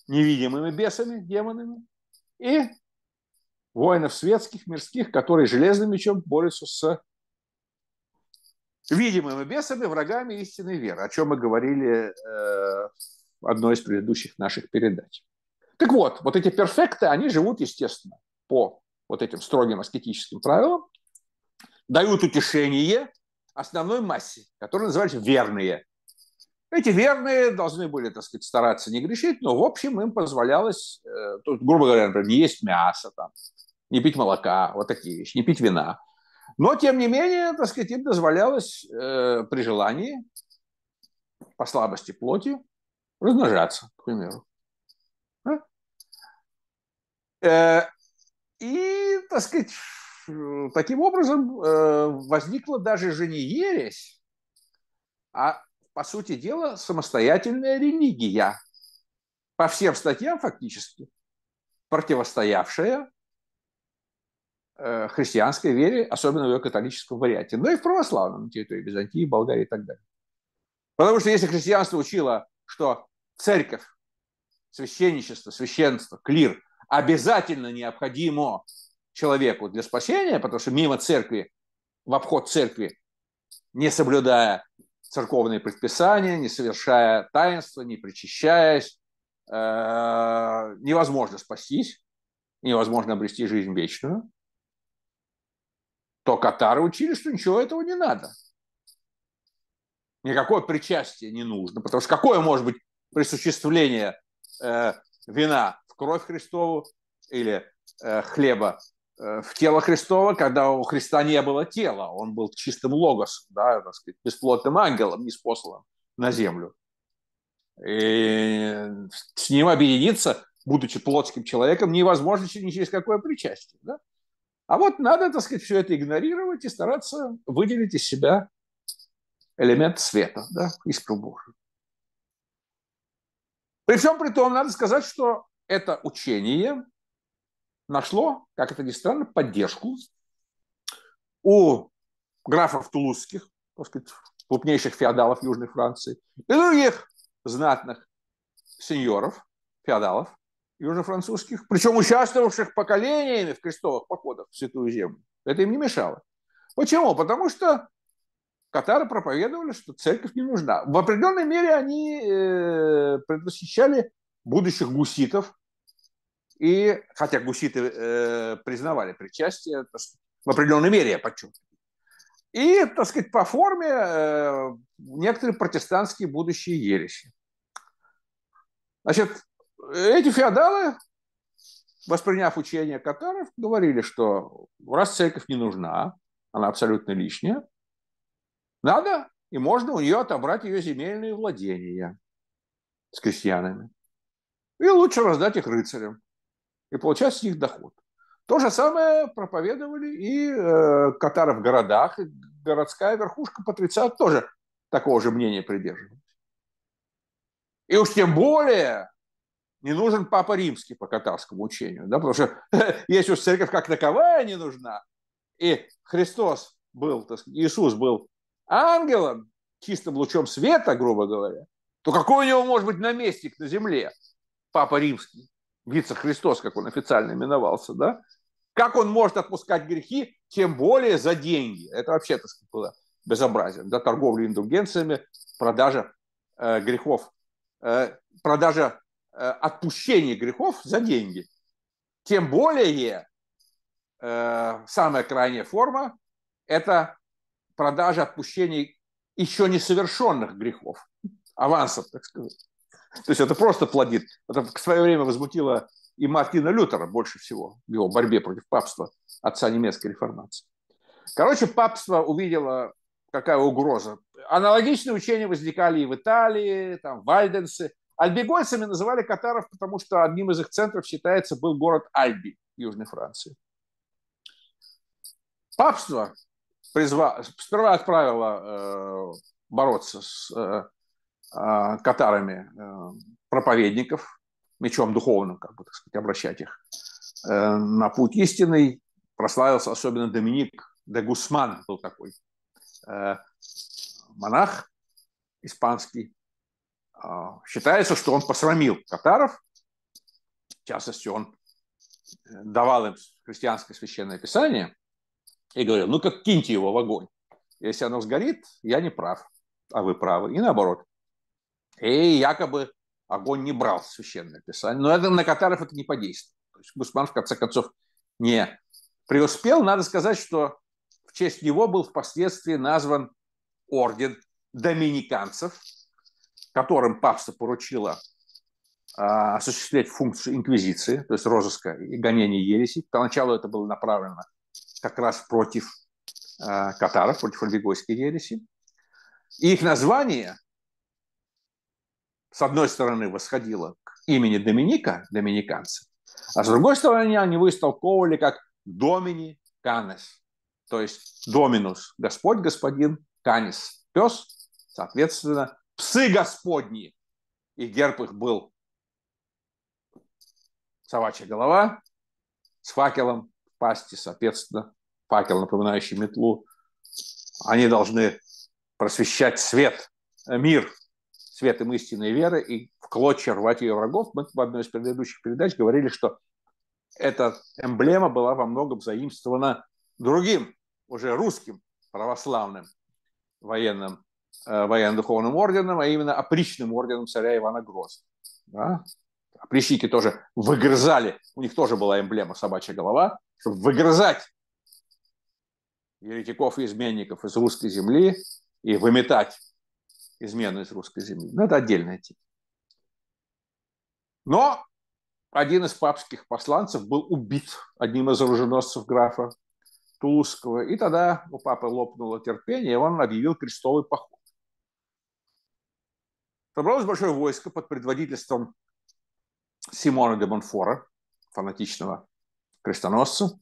невидимыми бесами, демонами, и воинов светских, мирских, которые железным мечом борются с видимыми бесами, врагами истинной веры, о чем мы говорили э, в одной из предыдущих наших передач. Так вот, вот эти перфекты, они живут, естественно, по вот этим строгим аскетическим правилам, дают утешение, основной массе, которые назывались верные. Эти верные должны были, так сказать, стараться не грешить, но, в общем, им позволялось, э, грубо говоря, например, не есть мясо, там, не пить молока, вот такие вещи, не пить вина. Но, тем не менее, так сказать, им дозволялось э, при желании, по слабости плоти, размножаться, к примеру. Э, и, так сказать, таким образом э, возникла даже же не ересь, а, по сути дела, самостоятельная религия, по всем статьям фактически, противостоявшая э, христианской вере, особенно в ее католическом варианте, но ну и в православном на территории Византии, Болгарии и так далее. Потому что если христианство учило, что церковь, священничество, священство, клир обязательно необходимо человеку для спасения, потому что мимо церкви, в обход церкви, не соблюдая церковные предписания, не совершая таинства, не причащаясь, э, невозможно спастись, невозможно обрести жизнь вечную, то катары учили, что ничего этого не надо. Никакое причастие не нужно, потому что какое может быть присуществление э, вина в кровь Христову или э, хлеба Э, в тело Христова, когда у Христа не было тела, он был чистым логосом, да, так сказать, бесплотным ангелом, неспосланным на землю. И с ним объединиться, будучи плотским человеком, невозможно ни через какое причастие. Да? А вот надо, так сказать, все это игнорировать и стараться выделить из себя элемент света, да, искру Божию. При всем при том, надо сказать, что это учение нашло, как это ни странно, поддержку у графов тулузских, так сказать, крупнейших феодалов Южной Франции, и других знатных сеньоров, феодалов южнофранцузских, причем участвовавших поколениями в крестовых походах в Святую Землю. Это им не мешало. Почему? Потому что катары проповедовали, что церковь не нужна. В определенной мере они э, предвосхищали будущих гуситов, и, хотя гуситы э, признавали причастие, в определенной мере, я подчеркиваю. И, так сказать, по форме э, некоторые протестантские будущие ереси. Значит, эти феодалы, восприняв учение катаров, говорили, что раз церковь не нужна, она абсолютно лишняя, надо и можно у нее отобрать ее земельные владения с крестьянами. И лучше раздать их рыцарям и получать с них доход. То же самое проповедовали и э, катары в городах, и городская верхушка патрица тоже такого же мнения придерживалась. И уж тем более не нужен Папа Римский по катарскому учению, да, потому что если уж церковь как таковая не нужна, и Христос был, так сказать, Иисус был ангелом, чистым лучом света, грубо говоря, то какой у него может быть наместник на земле, Папа Римский? вице-христос, как он официально именовался, да, как он может отпускать грехи, тем более за деньги. Это вообще, так сказать, было безобразие. Да, торговля индульгенциями, продажа э, грехов, э, продажа э, отпущения грехов за деньги. Тем более, э, самая крайняя форма – это продажа отпущений еще несовершенных грехов, авансов, так сказать. То есть это просто плодит. Это в свое время возмутило и Мартина Лютера больше всего в его борьбе против папства, отца немецкой реформации. Короче, папство увидело, какая угроза. Аналогичные учения возникали и в Италии, там, вальденсы. Альбигольцами называли катаров, потому что одним из их центров считается был город Альби в Южной Франции. Папство призва... сперва отправило э, бороться с э, а, катарами э, проповедников, мечом духовным, как бы так сказать, обращать их э, на путь истинный. Прославился особенно Доминик де Гусман, был такой э, монах испанский. А, считается, что он посрамил катаров. В частности, он давал им христианское священное писание и говорил, ну как киньте его в огонь. Если оно сгорит, я не прав, а вы правы. И наоборот. И якобы огонь не брал священное писание. Но это на катаров это не подействовало. То есть Гусман, в конце концов, не преуспел. Надо сказать, что в честь него был впоследствии назван орден доминиканцев, которым папство поручило а, осуществлять функцию инквизиции, то есть розыска и гонения ереси. Поначалу это было направлено как раз против а, катаров, против альбегойской ереси. И их название с одной стороны, восходило к имени Доминика, доминиканцы, а с другой стороны, они его истолковывали как «домини канес», то есть «доминус» – «господь», «господин», «канис» – «пес», соответственно, «псы господни». И герб их был собачья голова с факелом в пасти, соответственно, факел, напоминающий метлу. Они должны просвещать свет, э, мир – светом истинной веры и в клочья рвать ее врагов. Мы в одной из предыдущих передач говорили, что эта эмблема была во многом заимствована другим, уже русским православным военным, э, военно-духовным орденом, а именно опричным орденом царя Ивана Гроз. Да? Опричники тоже выгрызали, у них тоже была эмблема собачья голова, чтобы выгрызать еретиков и изменников из русской земли и выметать измену из русской земли. Но ну, это отдельная тема. Но один из папских посланцев был убит одним из оруженосцев графа Тулузского. И тогда у папы лопнуло терпение, и он объявил крестовый поход. Собралось большое войско под предводительством Симона де Монфора, фанатичного крестоносца.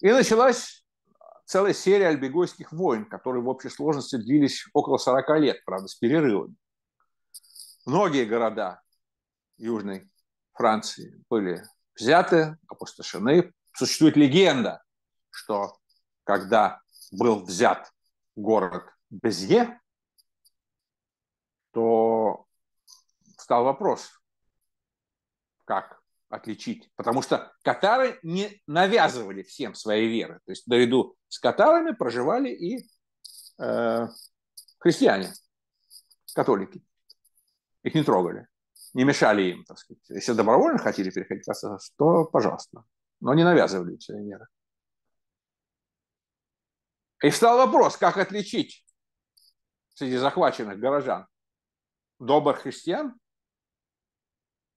И началась целая серия альбегойских войн, которые в общей сложности длились около 40 лет, правда, с перерывами. Многие города Южной Франции были взяты, опустошены. Существует легенда, что когда был взят город Безье, то встал вопрос, как отличить, потому что катары не навязывали всем своей веры. То есть наряду с катарами проживали и э, христиане, католики. Их не трогали, не мешали им, так сказать. Если добровольно хотели переходить, то пожалуйста. Но не навязывали им свои веры. И встал вопрос, как отличить среди захваченных горожан добрых христиан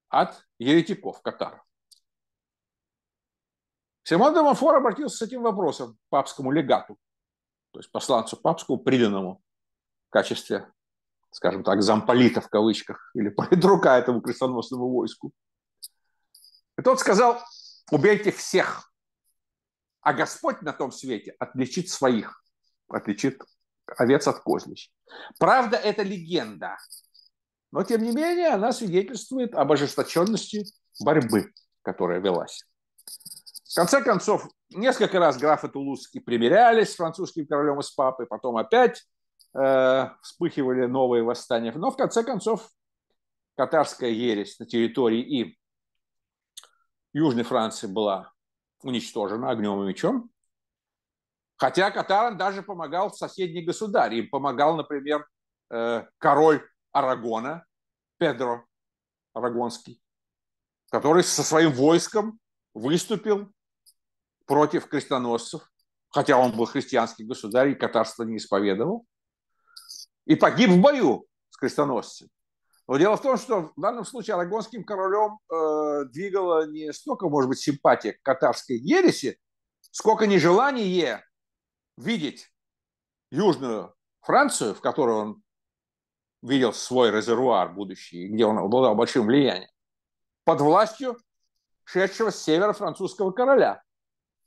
от еретиков, Катара. Симон де Монфор обратился с этим вопросом к папскому легату, то есть посланцу папскому, приданному в качестве, скажем так, замполита в кавычках, или политрука этому крестоносному войску. И тот сказал, убейте всех, а Господь на том свете отличит своих, отличит овец от козлищ. Правда, это легенда, но тем не менее она свидетельствует об ожесточенности борьбы, которая велась. В конце концов, несколько раз графы Тулузские примирялись с французским королем и с папой, потом опять э, вспыхивали новые восстания. Но в конце концов катарская ересь на территории и Южной Франции была уничтожена огнем и мечом. Хотя катарам даже помогал соседний государь. Им помогал, например, э, король Арагона, Педро Арагонский, который со своим войском выступил против крестоносцев, хотя он был христианский государь и катарство не исповедовал, и погиб в бою с крестоносцами. Но дело в том, что в данном случае арагонским королем э, двигала не столько, может быть, симпатия к катарской ереси, сколько нежелание видеть Южную Францию, в которой он видел свой резервуар будущий, где он обладал большим влиянием, под властью шедшего с севера французского короля,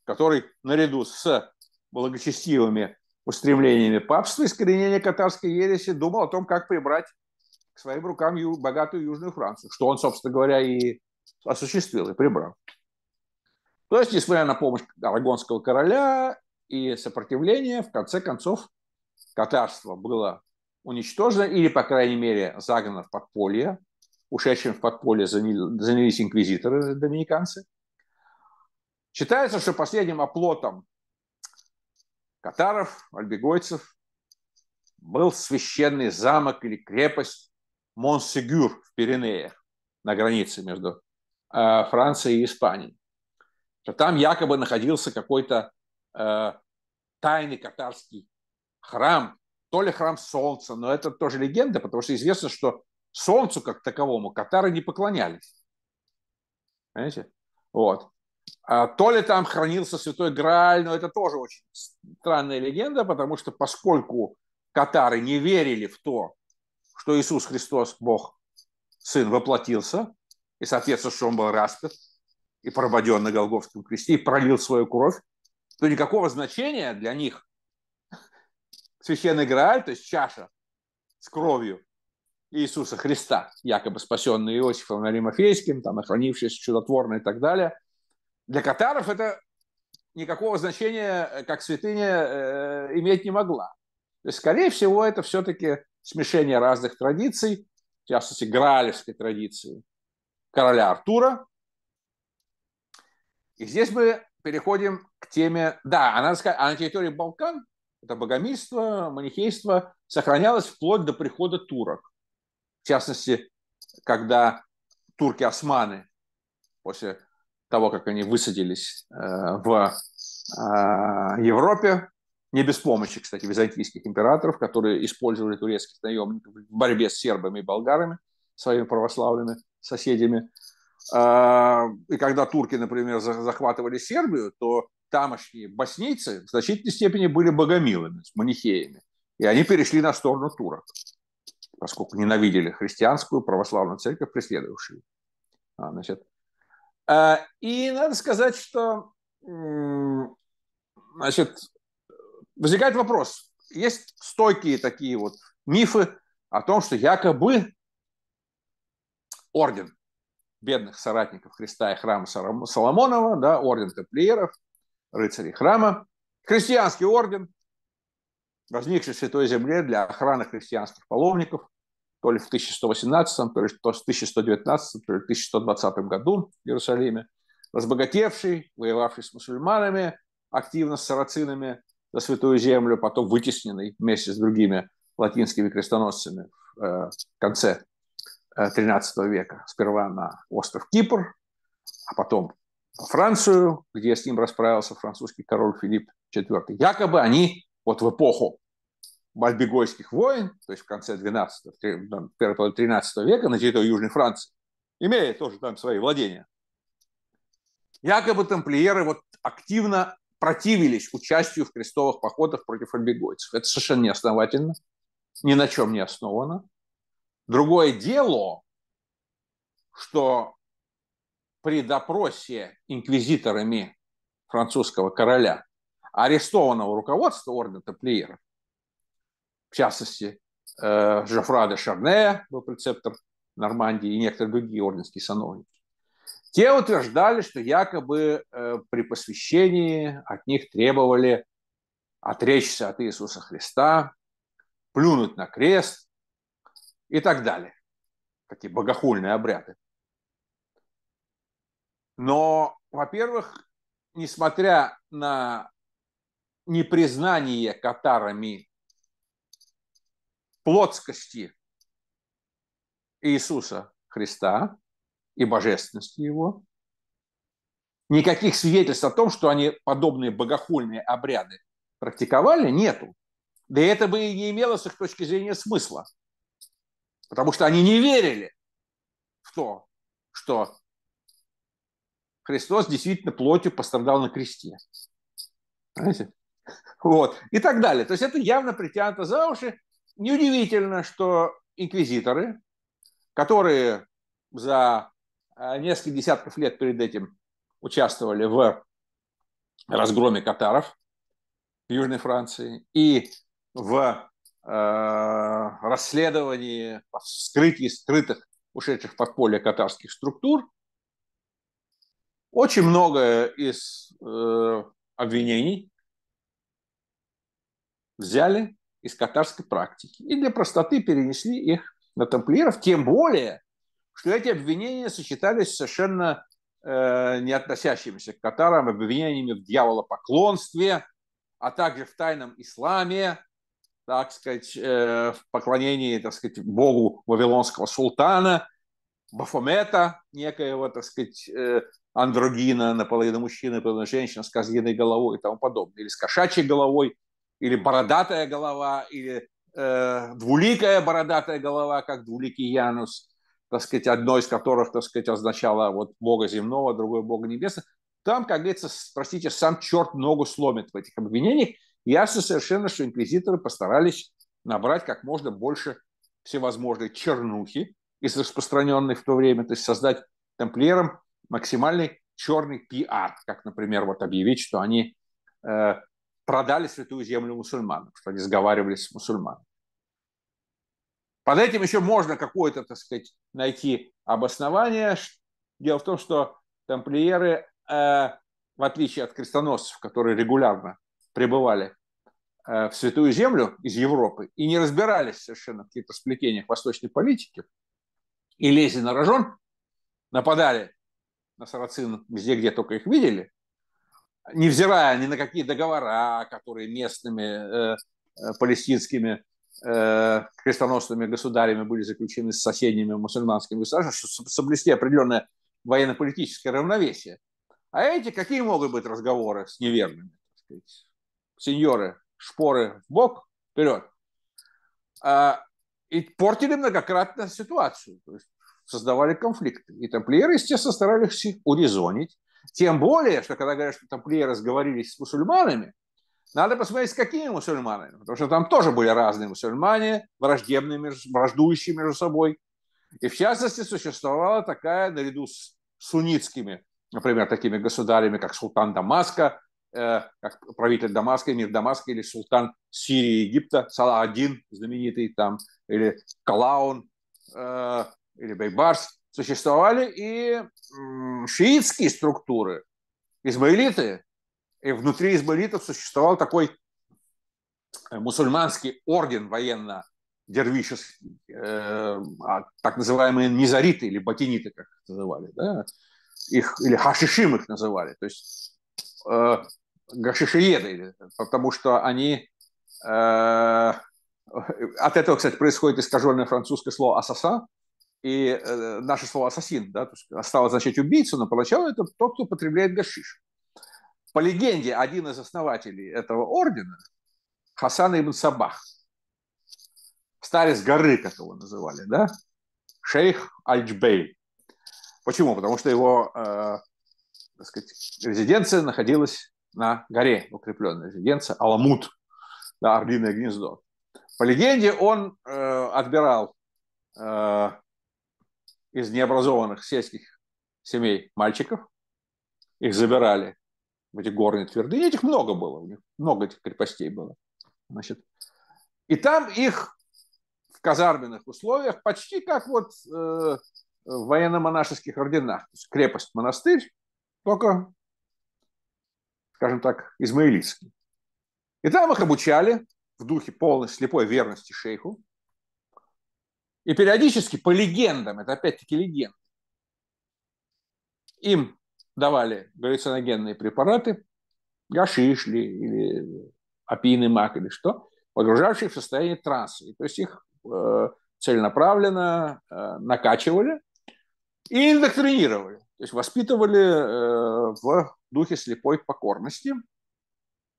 который наряду с благочестивыми устремлениями папства, искоренения катарской ереси, думал о том, как прибрать к своим рукам ю, богатую Южную Францию, что он, собственно говоря, и осуществил, и прибрал. То есть, несмотря на помощь арагонского короля и сопротивление, в конце концов, катарство было уничтожено или, по крайней мере, загнано в подполье. Ушедшим в подполье занялись инквизиторы доминиканцы. Считается, что последним оплотом катаров, альбегойцев был священный замок или крепость Монсегюр в Пиренеях на границе между э, Францией и Испанией. Что там якобы находился какой-то э, тайный катарский храм, то ли храм Солнца, но это тоже легенда, потому что известно, что Солнцу как таковому катары не поклонялись. Понимаете? Вот. А то ли там хранился Святой Грааль, но это тоже очень странная легенда, потому что поскольку катары не верили в то, что Иисус Христос, Бог, Сын, воплотился, и, соответственно, что Он был распят и прободен на Голговском кресте, и пролил свою кровь, то никакого значения для них священный Грааль, то есть чаша с кровью Иисуса Христа, якобы спасенный Иосифом Римофейским, там, охранившись чудотворно и так далее. Для катаров это никакого значения э, как святыня э, иметь не могла. То есть, скорее всего, это все-таки смешение разных традиций, в частности, граалевской традиции короля Артура. И здесь мы переходим к теме... Да, она, на территории Балкан это богомильство, манихейство, сохранялось вплоть до прихода турок. В частности, когда турки-османы, после того, как они высадились э, в э, Европе, не без помощи, кстати, византийских императоров, которые использовали турецких наемников в борьбе с сербами и болгарами, своими православными соседями. Э, и когда турки, например, захватывали Сербию, то тамошние боснийцы в значительной степени были богомилами, манихеями. И они перешли на сторону турок, поскольку ненавидели христианскую православную церковь, преследовавшую. А, значит. Э, и надо сказать, что значит, возникает вопрос. Есть стойкие такие вот мифы о том, что якобы орден бедных соратников Христа и храма Соломонова, да, орден тамплиеров – рыцарей храма, христианский орден, возникший в Святой Земле для охраны христианских паломников, то ли в 1118, то ли в 1119, то ли в 1120 году в Иерусалиме, разбогатевший, воевавший с мусульманами, активно с сарацинами за Святую Землю, потом вытесненный вместе с другими латинскими крестоносцами в э, конце XIII э, века. Сперва на остров Кипр, а потом Францию, где с ним расправился французский король Филипп IV. Якобы они вот в эпоху мальбегойских войн, то есть в конце 12 ну, первой 13 века на территории Южной Франции, имея тоже там свои владения, якобы тамплиеры вот активно противились участию в крестовых походах против альбегойцев. Это совершенно неосновательно, ни на чем не основано. Другое дело, что при допросе инквизиторами французского короля арестованного руководства ордена тамплиеров, в частности, э, Жофра де Шарне был прецептор Нормандии и некоторые другие орденские сановники, те утверждали, что якобы э, при посвящении от них требовали отречься от Иисуса Христа, плюнуть на крест и так далее. Такие богохульные обряды. Но, во-первых, несмотря на непризнание катарами плотскости Иисуса Христа и божественности Его, никаких свидетельств о том, что они подобные богохульные обряды практиковали, нету. Да и это бы и не имело с их точки зрения смысла. Потому что они не верили в то, что Христос действительно плотью пострадал на кресте. Понимаете? Вот. И так далее. То есть это явно притянуто за уши. Неудивительно, что инквизиторы, которые за э, несколько десятков лет перед этим участвовали в разгроме катаров в Южной Франции и в э, расследовании, вскрытии скрытых, ушедших в подполье катарских структур, очень много из э, обвинений взяли из катарской практики и для простоты перенесли их на тамплиеров, тем более, что эти обвинения сочетались совершенно э, не относящимися к катарам обвинениями в дьяволопоклонстве, а также в тайном исламе, так сказать, э, в поклонении, так сказать, богу вавилонского султана – Бафомета, некоего, так сказать, э, андрогина, наполовину мужчины, наполовину женщина с козьиной головой и тому подобное, или с кошачьей головой, или бородатая голова, или э, двуликая бородатая голова, как двуликий Янус, так сказать, одно из которых, так сказать, означало вот бога земного, другое бога небесного. Там, как говорится, простите, сам черт ногу сломит в этих обвинениях. Ясно совершенно, что инквизиторы постарались набрать как можно больше всевозможной чернухи, из распространенной в то время, то есть создать тамплиерам максимальный черный пиар, как, например, вот объявить, что они э, продали святую землю мусульманам, что они сговаривались с мусульманами. Под этим еще можно какое-то, так сказать, найти обоснование. Дело в том, что тамплиеры, э, в отличие от крестоносцев, которые регулярно пребывали э, в Святую Землю из Европы и не разбирались совершенно в каких-то сплетениях восточной политики, и лезли на рожон, нападали на сарацин везде, где только их видели, невзирая ни на какие договора, которые местными э, э палестинскими э, крестоносными государями были заключены с соседними мусульманскими государствами, чтобы соблюсти определенное военно-политическое равновесие. А эти какие могут быть разговоры с неверными? Сеньоры, шпоры в бок, вперед. А и портили многократно ситуацию, то есть создавали конфликты. И тамплиеры, естественно, старались их урезонить. Тем более, что когда говорят, что тамплиеры сговорились с мусульманами, надо посмотреть, с какими мусульманами, потому что там тоже были разные мусульмане, враждебные, враждующие между собой. И в частности существовала такая, наряду с суннитскими, например, такими государями, как султан Дамаска, э, как правитель Дамаска, мир Дамаска или султан Сирии и Египта, Саладин знаменитый там, или Калаун, э, или Бейбарс, существовали и э, шиитские структуры, измаилиты. И внутри измаилитов существовал такой э, мусульманский орден военно дервишеский, э, а, так называемые низариты или батиниты, как их называли, да? их, или хашишим их называли, то есть э, гашишиеды, потому что они э, от этого, кстати, происходит искаженное французское слово «ассаса», и э, наше слово «ассасин», да, то есть стало означать «убийцу», но поначалу это тот, кто потребляет гашиш. По легенде, один из основателей этого ордена, Хасан ибн Сабах, старец горы, как его называли, да, шейх Альджбей. Почему? Потому что его, э, так сказать, резиденция находилась на горе, укрепленная резиденция Аламут, да, Орлиное гнездо. По легенде, он э, отбирал э, из необразованных сельских семей мальчиков, их забирали в эти горные твердыни. Этих много было, у них много этих крепостей было. Значит, и там их в казарменных условиях, почти как вот э, в военно-монашеских орденах. То есть крепость, монастырь, только, скажем так, измаилитский. И там их обучали в духе полной слепой верности шейху. И периодически, по легендам, это опять-таки легенды, им давали галлюциногенные препараты, гашиш или опийный мак, или что, погружавшие в состояние транса. И, то есть их э, целенаправленно э, накачивали и индоктринировали. То есть воспитывали э, в духе слепой покорности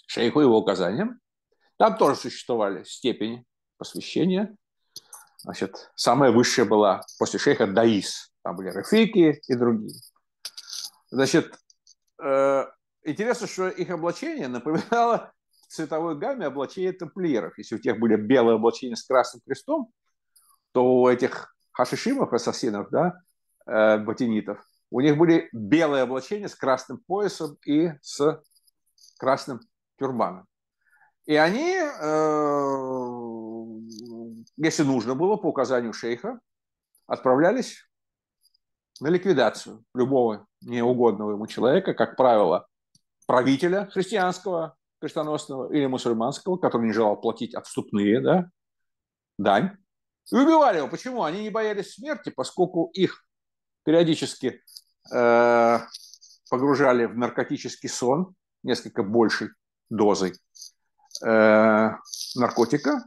шейху его указаниям. Там тоже существовали степени посвящения. Значит, самая высшая была после шейха Даис. Там были Рефики и другие. Значит, э, интересно, что их облачение напоминало в цветовой гамме облачение тамплиеров. Если у тех были белые облачения с красным крестом, то у этих хашишимов, ассасинов, да, э, ботинитов, у них были белые облачения с красным поясом и с красным тюрбаном. И они, э, если нужно было, по указанию шейха, отправлялись на ликвидацию любого неугодного ему человека, как правило, правителя христианского, крестоносного или мусульманского, который не желал платить отступные, да, дань. И убивали его. Почему? Они не боялись смерти, поскольку их периодически э, погружали в наркотический сон, несколько большей дозой э, наркотика.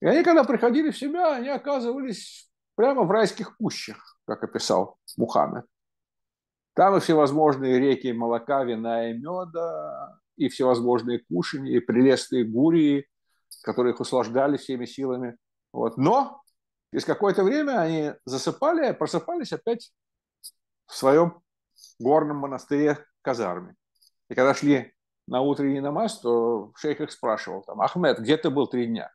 И они, когда приходили в себя, они оказывались прямо в райских кущах, как описал Мухаммед. Там и всевозможные реки молока, вина и меда, и всевозможные кушани, и прелестные гурии, которые их услаждали всеми силами. Вот. Но через какое-то время они засыпали, просыпались опять в своем горном монастыре казарме. И когда шли на утренний намаз, то шейх их спрашивал, там, Ахмед, где ты был три дня?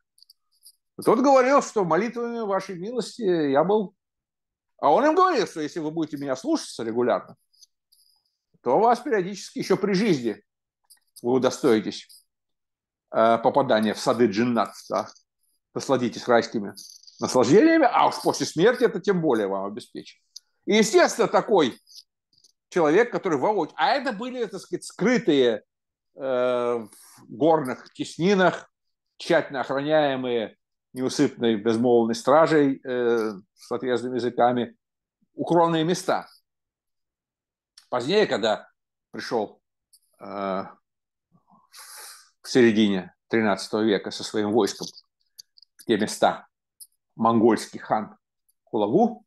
тот говорил, что молитвами вашей милости я был. А он им говорил, что если вы будете меня слушаться регулярно, то вас периодически еще при жизни вы удостоитесь э, попадания в сады джиннат, да? насладитесь райскими наслаждениями, а уж после смерти это тем более вам обеспечит. И, естественно, такой человек, который воочию... А это были, так сказать, скрытые Э, в горных теснинах, тщательно охраняемые неусыпной безмолвной стражей э, с отъездными языками, укромные места. Позднее, когда пришел э, в середине XIII века со своим войском в те места монгольский хан Кулагу,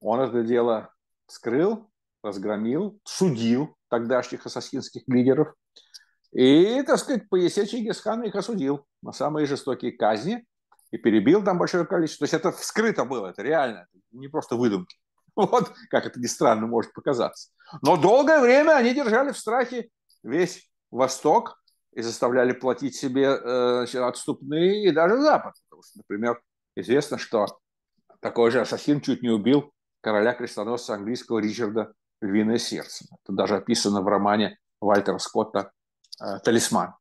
он это дело скрыл, разгромил, судил тогдашних ассасинских лидеров, и, так сказать, по есе Чингисхан их осудил на самые жестокие казни и перебил там большое количество. То есть это вскрыто было, это реально, не просто выдумки. Вот как это ни странно может показаться. Но долгое время они держали в страхе весь Восток и заставляли платить себе э, отступные и даже Запад. Потому что, например, известно, что такой же ассасин чуть не убил короля крестоносца английского Ричарда Львиное сердце. Это даже описано в романе Вальтера Скотта Э, талисман.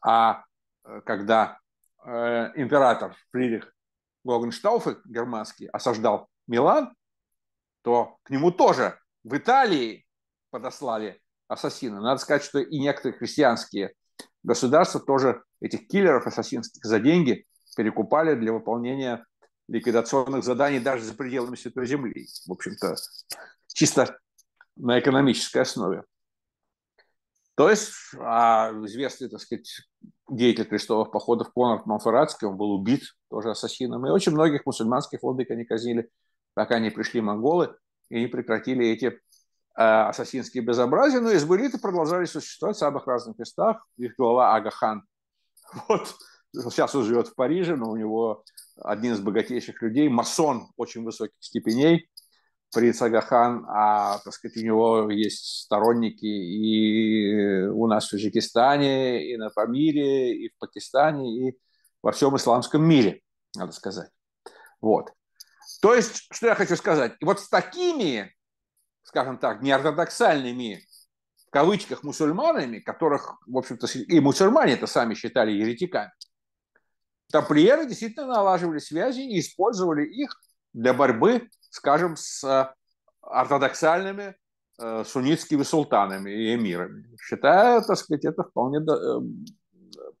А э, когда э, император Фридрих Гогенштауфе германский осаждал Милан, то к нему тоже в Италии подослали ассасина. Надо сказать, что и некоторые христианские государства тоже этих киллеров ассасинских за деньги перекупали для выполнения ликвидационных заданий даже за пределами Святой Земли. В общем-то, чисто на экономической основе. То есть а, известный, так сказать, деятель крестовых походов Конор Монферратский, он был убит тоже ассасином. И очень многих мусульманских владык они казнили, пока не пришли монголы и не прекратили эти а, ассасинские безобразия. Но ну, избыриты продолжали существовать в самых разных местах. Их глава Агахан, вот, сейчас он живет в Париже, но у него один из богатейших людей, масон очень высоких степеней, при Сагахан, а, так сказать, у него есть сторонники и у нас в Таджикистане, и на Памире, и в Пакистане, и во всем исламском мире, надо сказать. Вот. То есть, что я хочу сказать, и вот с такими, скажем так, неортодоксальными в кавычках мусульманами, которых, в общем-то, и мусульмане это сами считали еретиками, тамплиеры действительно налаживали связи и использовали их для борьбы скажем, с э, ортодоксальными э, суннитскими султанами и эмирами, считая, так сказать, это вполне э,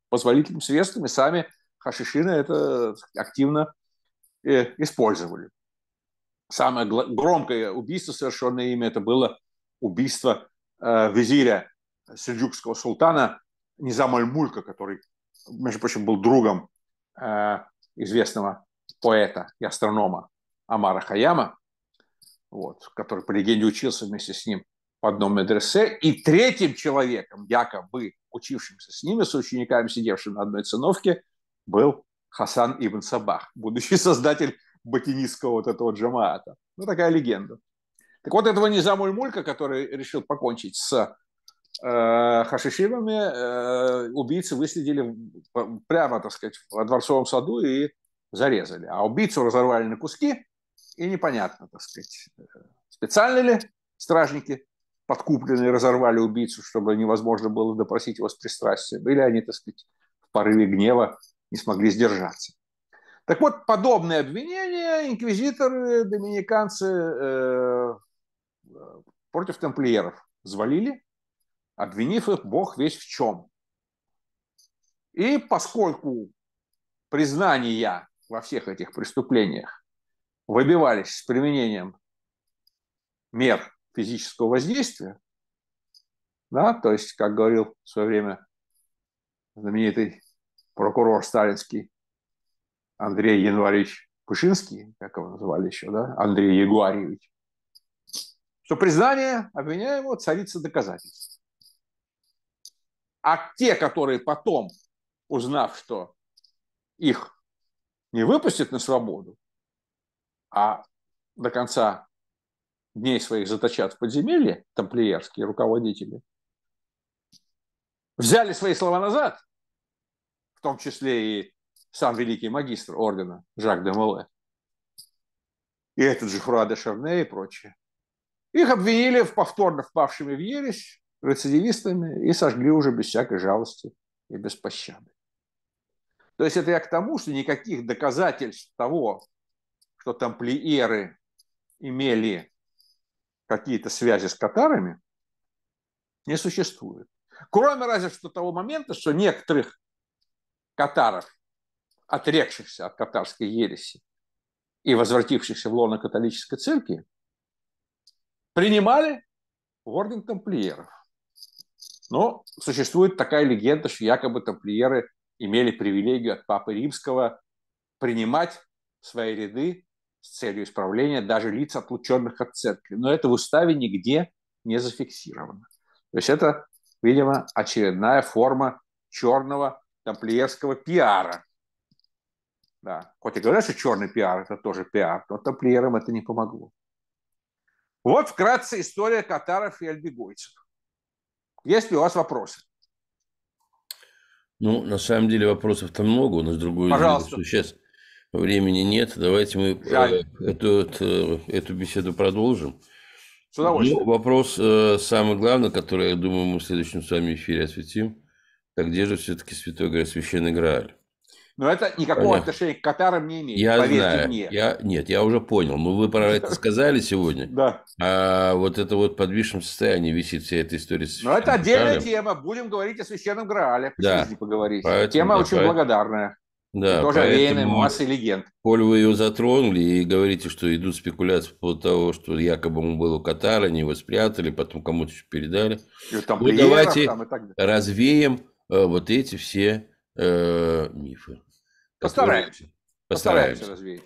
позволительным средством, и сами хашишины это активно использовали. Самое громкое убийство, совершенное ими, это было убийство визиря сельджукского султана Низам который, между прочим, был другом известного поэта и астронома Амара Хаяма, вот, который, по легенде, учился вместе с ним в одном медресе, и третьим человеком, якобы учившимся с ними, с учениками, сидевшим на одной циновке, был Хасан Ибн Сабах, будущий создатель батинистского вот этого джамаата. Ну, такая легенда. Так вот этого Низамуль Мулька, который решил покончить с э, хашишивами, э, убийцы выследили прямо, так сказать, во дворцовом саду и зарезали. А убийцу разорвали на куски, и непонятно, так сказать, специально ли стражники подкупленные разорвали убийцу, чтобы невозможно было допросить его с пристрастием, или они, так сказать, в порыве гнева не смогли сдержаться. Так вот, подобные обвинения инквизиторы, доминиканцы э, против тамплиеров звалили, обвинив их бог весь в чем. И поскольку признания во всех этих преступлениях выбивались с применением мер физического воздействия, да, то есть, как говорил в свое время знаменитый прокурор сталинский Андрей Январевич Пушинский, как его называли еще, да, Андрей Ягуарьевич, что признание обвиняемого царица доказательств. А те, которые потом, узнав, что их не выпустят на свободу, а до конца дней своих заточат в подземелье, тамплиерские руководители, взяли свои слова назад, в том числе и сам великий магистр ордена Жак де Моле, и этот же Фруа де Шарне и прочее. Их обвинили в повторно впавшими в ересь рецидивистами и сожгли уже без всякой жалости и без пощады. То есть это я к тому, что никаких доказательств того, что тамплиеры имели какие-то связи с катарами, не существует. Кроме разве что того момента, что некоторых катаров, отрекшихся от катарской ереси и возвратившихся в лоно католической церкви, принимали в орден тамплиеров. Но существует такая легенда, что якобы тамплиеры имели привилегию от Папы Римского принимать в свои ряды с целью исправления даже лиц, отлученных от церкви. Но это в уставе нигде не зафиксировано. То есть это, видимо, очередная форма черного тамплиерского пиара. Да. Хоть и говорят, что черный пиар – это тоже пиар, но тамплиерам это не помогло. Вот вкратце история катаров и альбегойцев. Есть ли у вас вопросы? Ну, на самом деле вопросов там много, но с другой стороны, сейчас Времени нет. Давайте мы э, Жаль. эту, эту, эту беседу продолжим. С удовольствием. Ну, вопрос э, самый главный, который, я думаю, мы в следующем с вами эфире осветим. Так где же все-таки Святой Грааль, Священный Грааль? Но это никакого Понятно. отношения к катарам не имеет, я поверьте знаю. мне. Я, нет, я уже понял. Но ну, вы про это сказали сегодня. Да. А вот это вот в подвижном состоянии висит вся эта история. с. Но это отдельная тема. Будем говорить о Священном Граале. да. поговорить? тема очень благодарная. Да, тоже овеяны массой легенд. Коль вы ее затронули и говорите, что идут спекуляции по поводу того, что якобы он был у Катара, они его спрятали, потом кому-то еще передали. И там ну, давайте там и так далее. развеем э, вот эти все э, мифы. Постараемся. Постараемся. Постараемся развеять.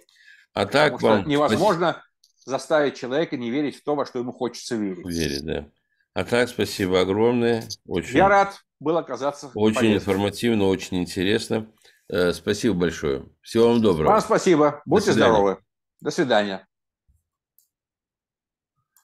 А так Потому вам... невозможно заставить человека не верить в то, во что ему хочется верить. Верить, да. А так, спасибо огромное. Очень, Я рад был оказаться. Очень полезным. информативно, очень интересно. Э, спасибо большое. Всего вам доброго. Вам спасибо. Будьте До здоровы. До свидания.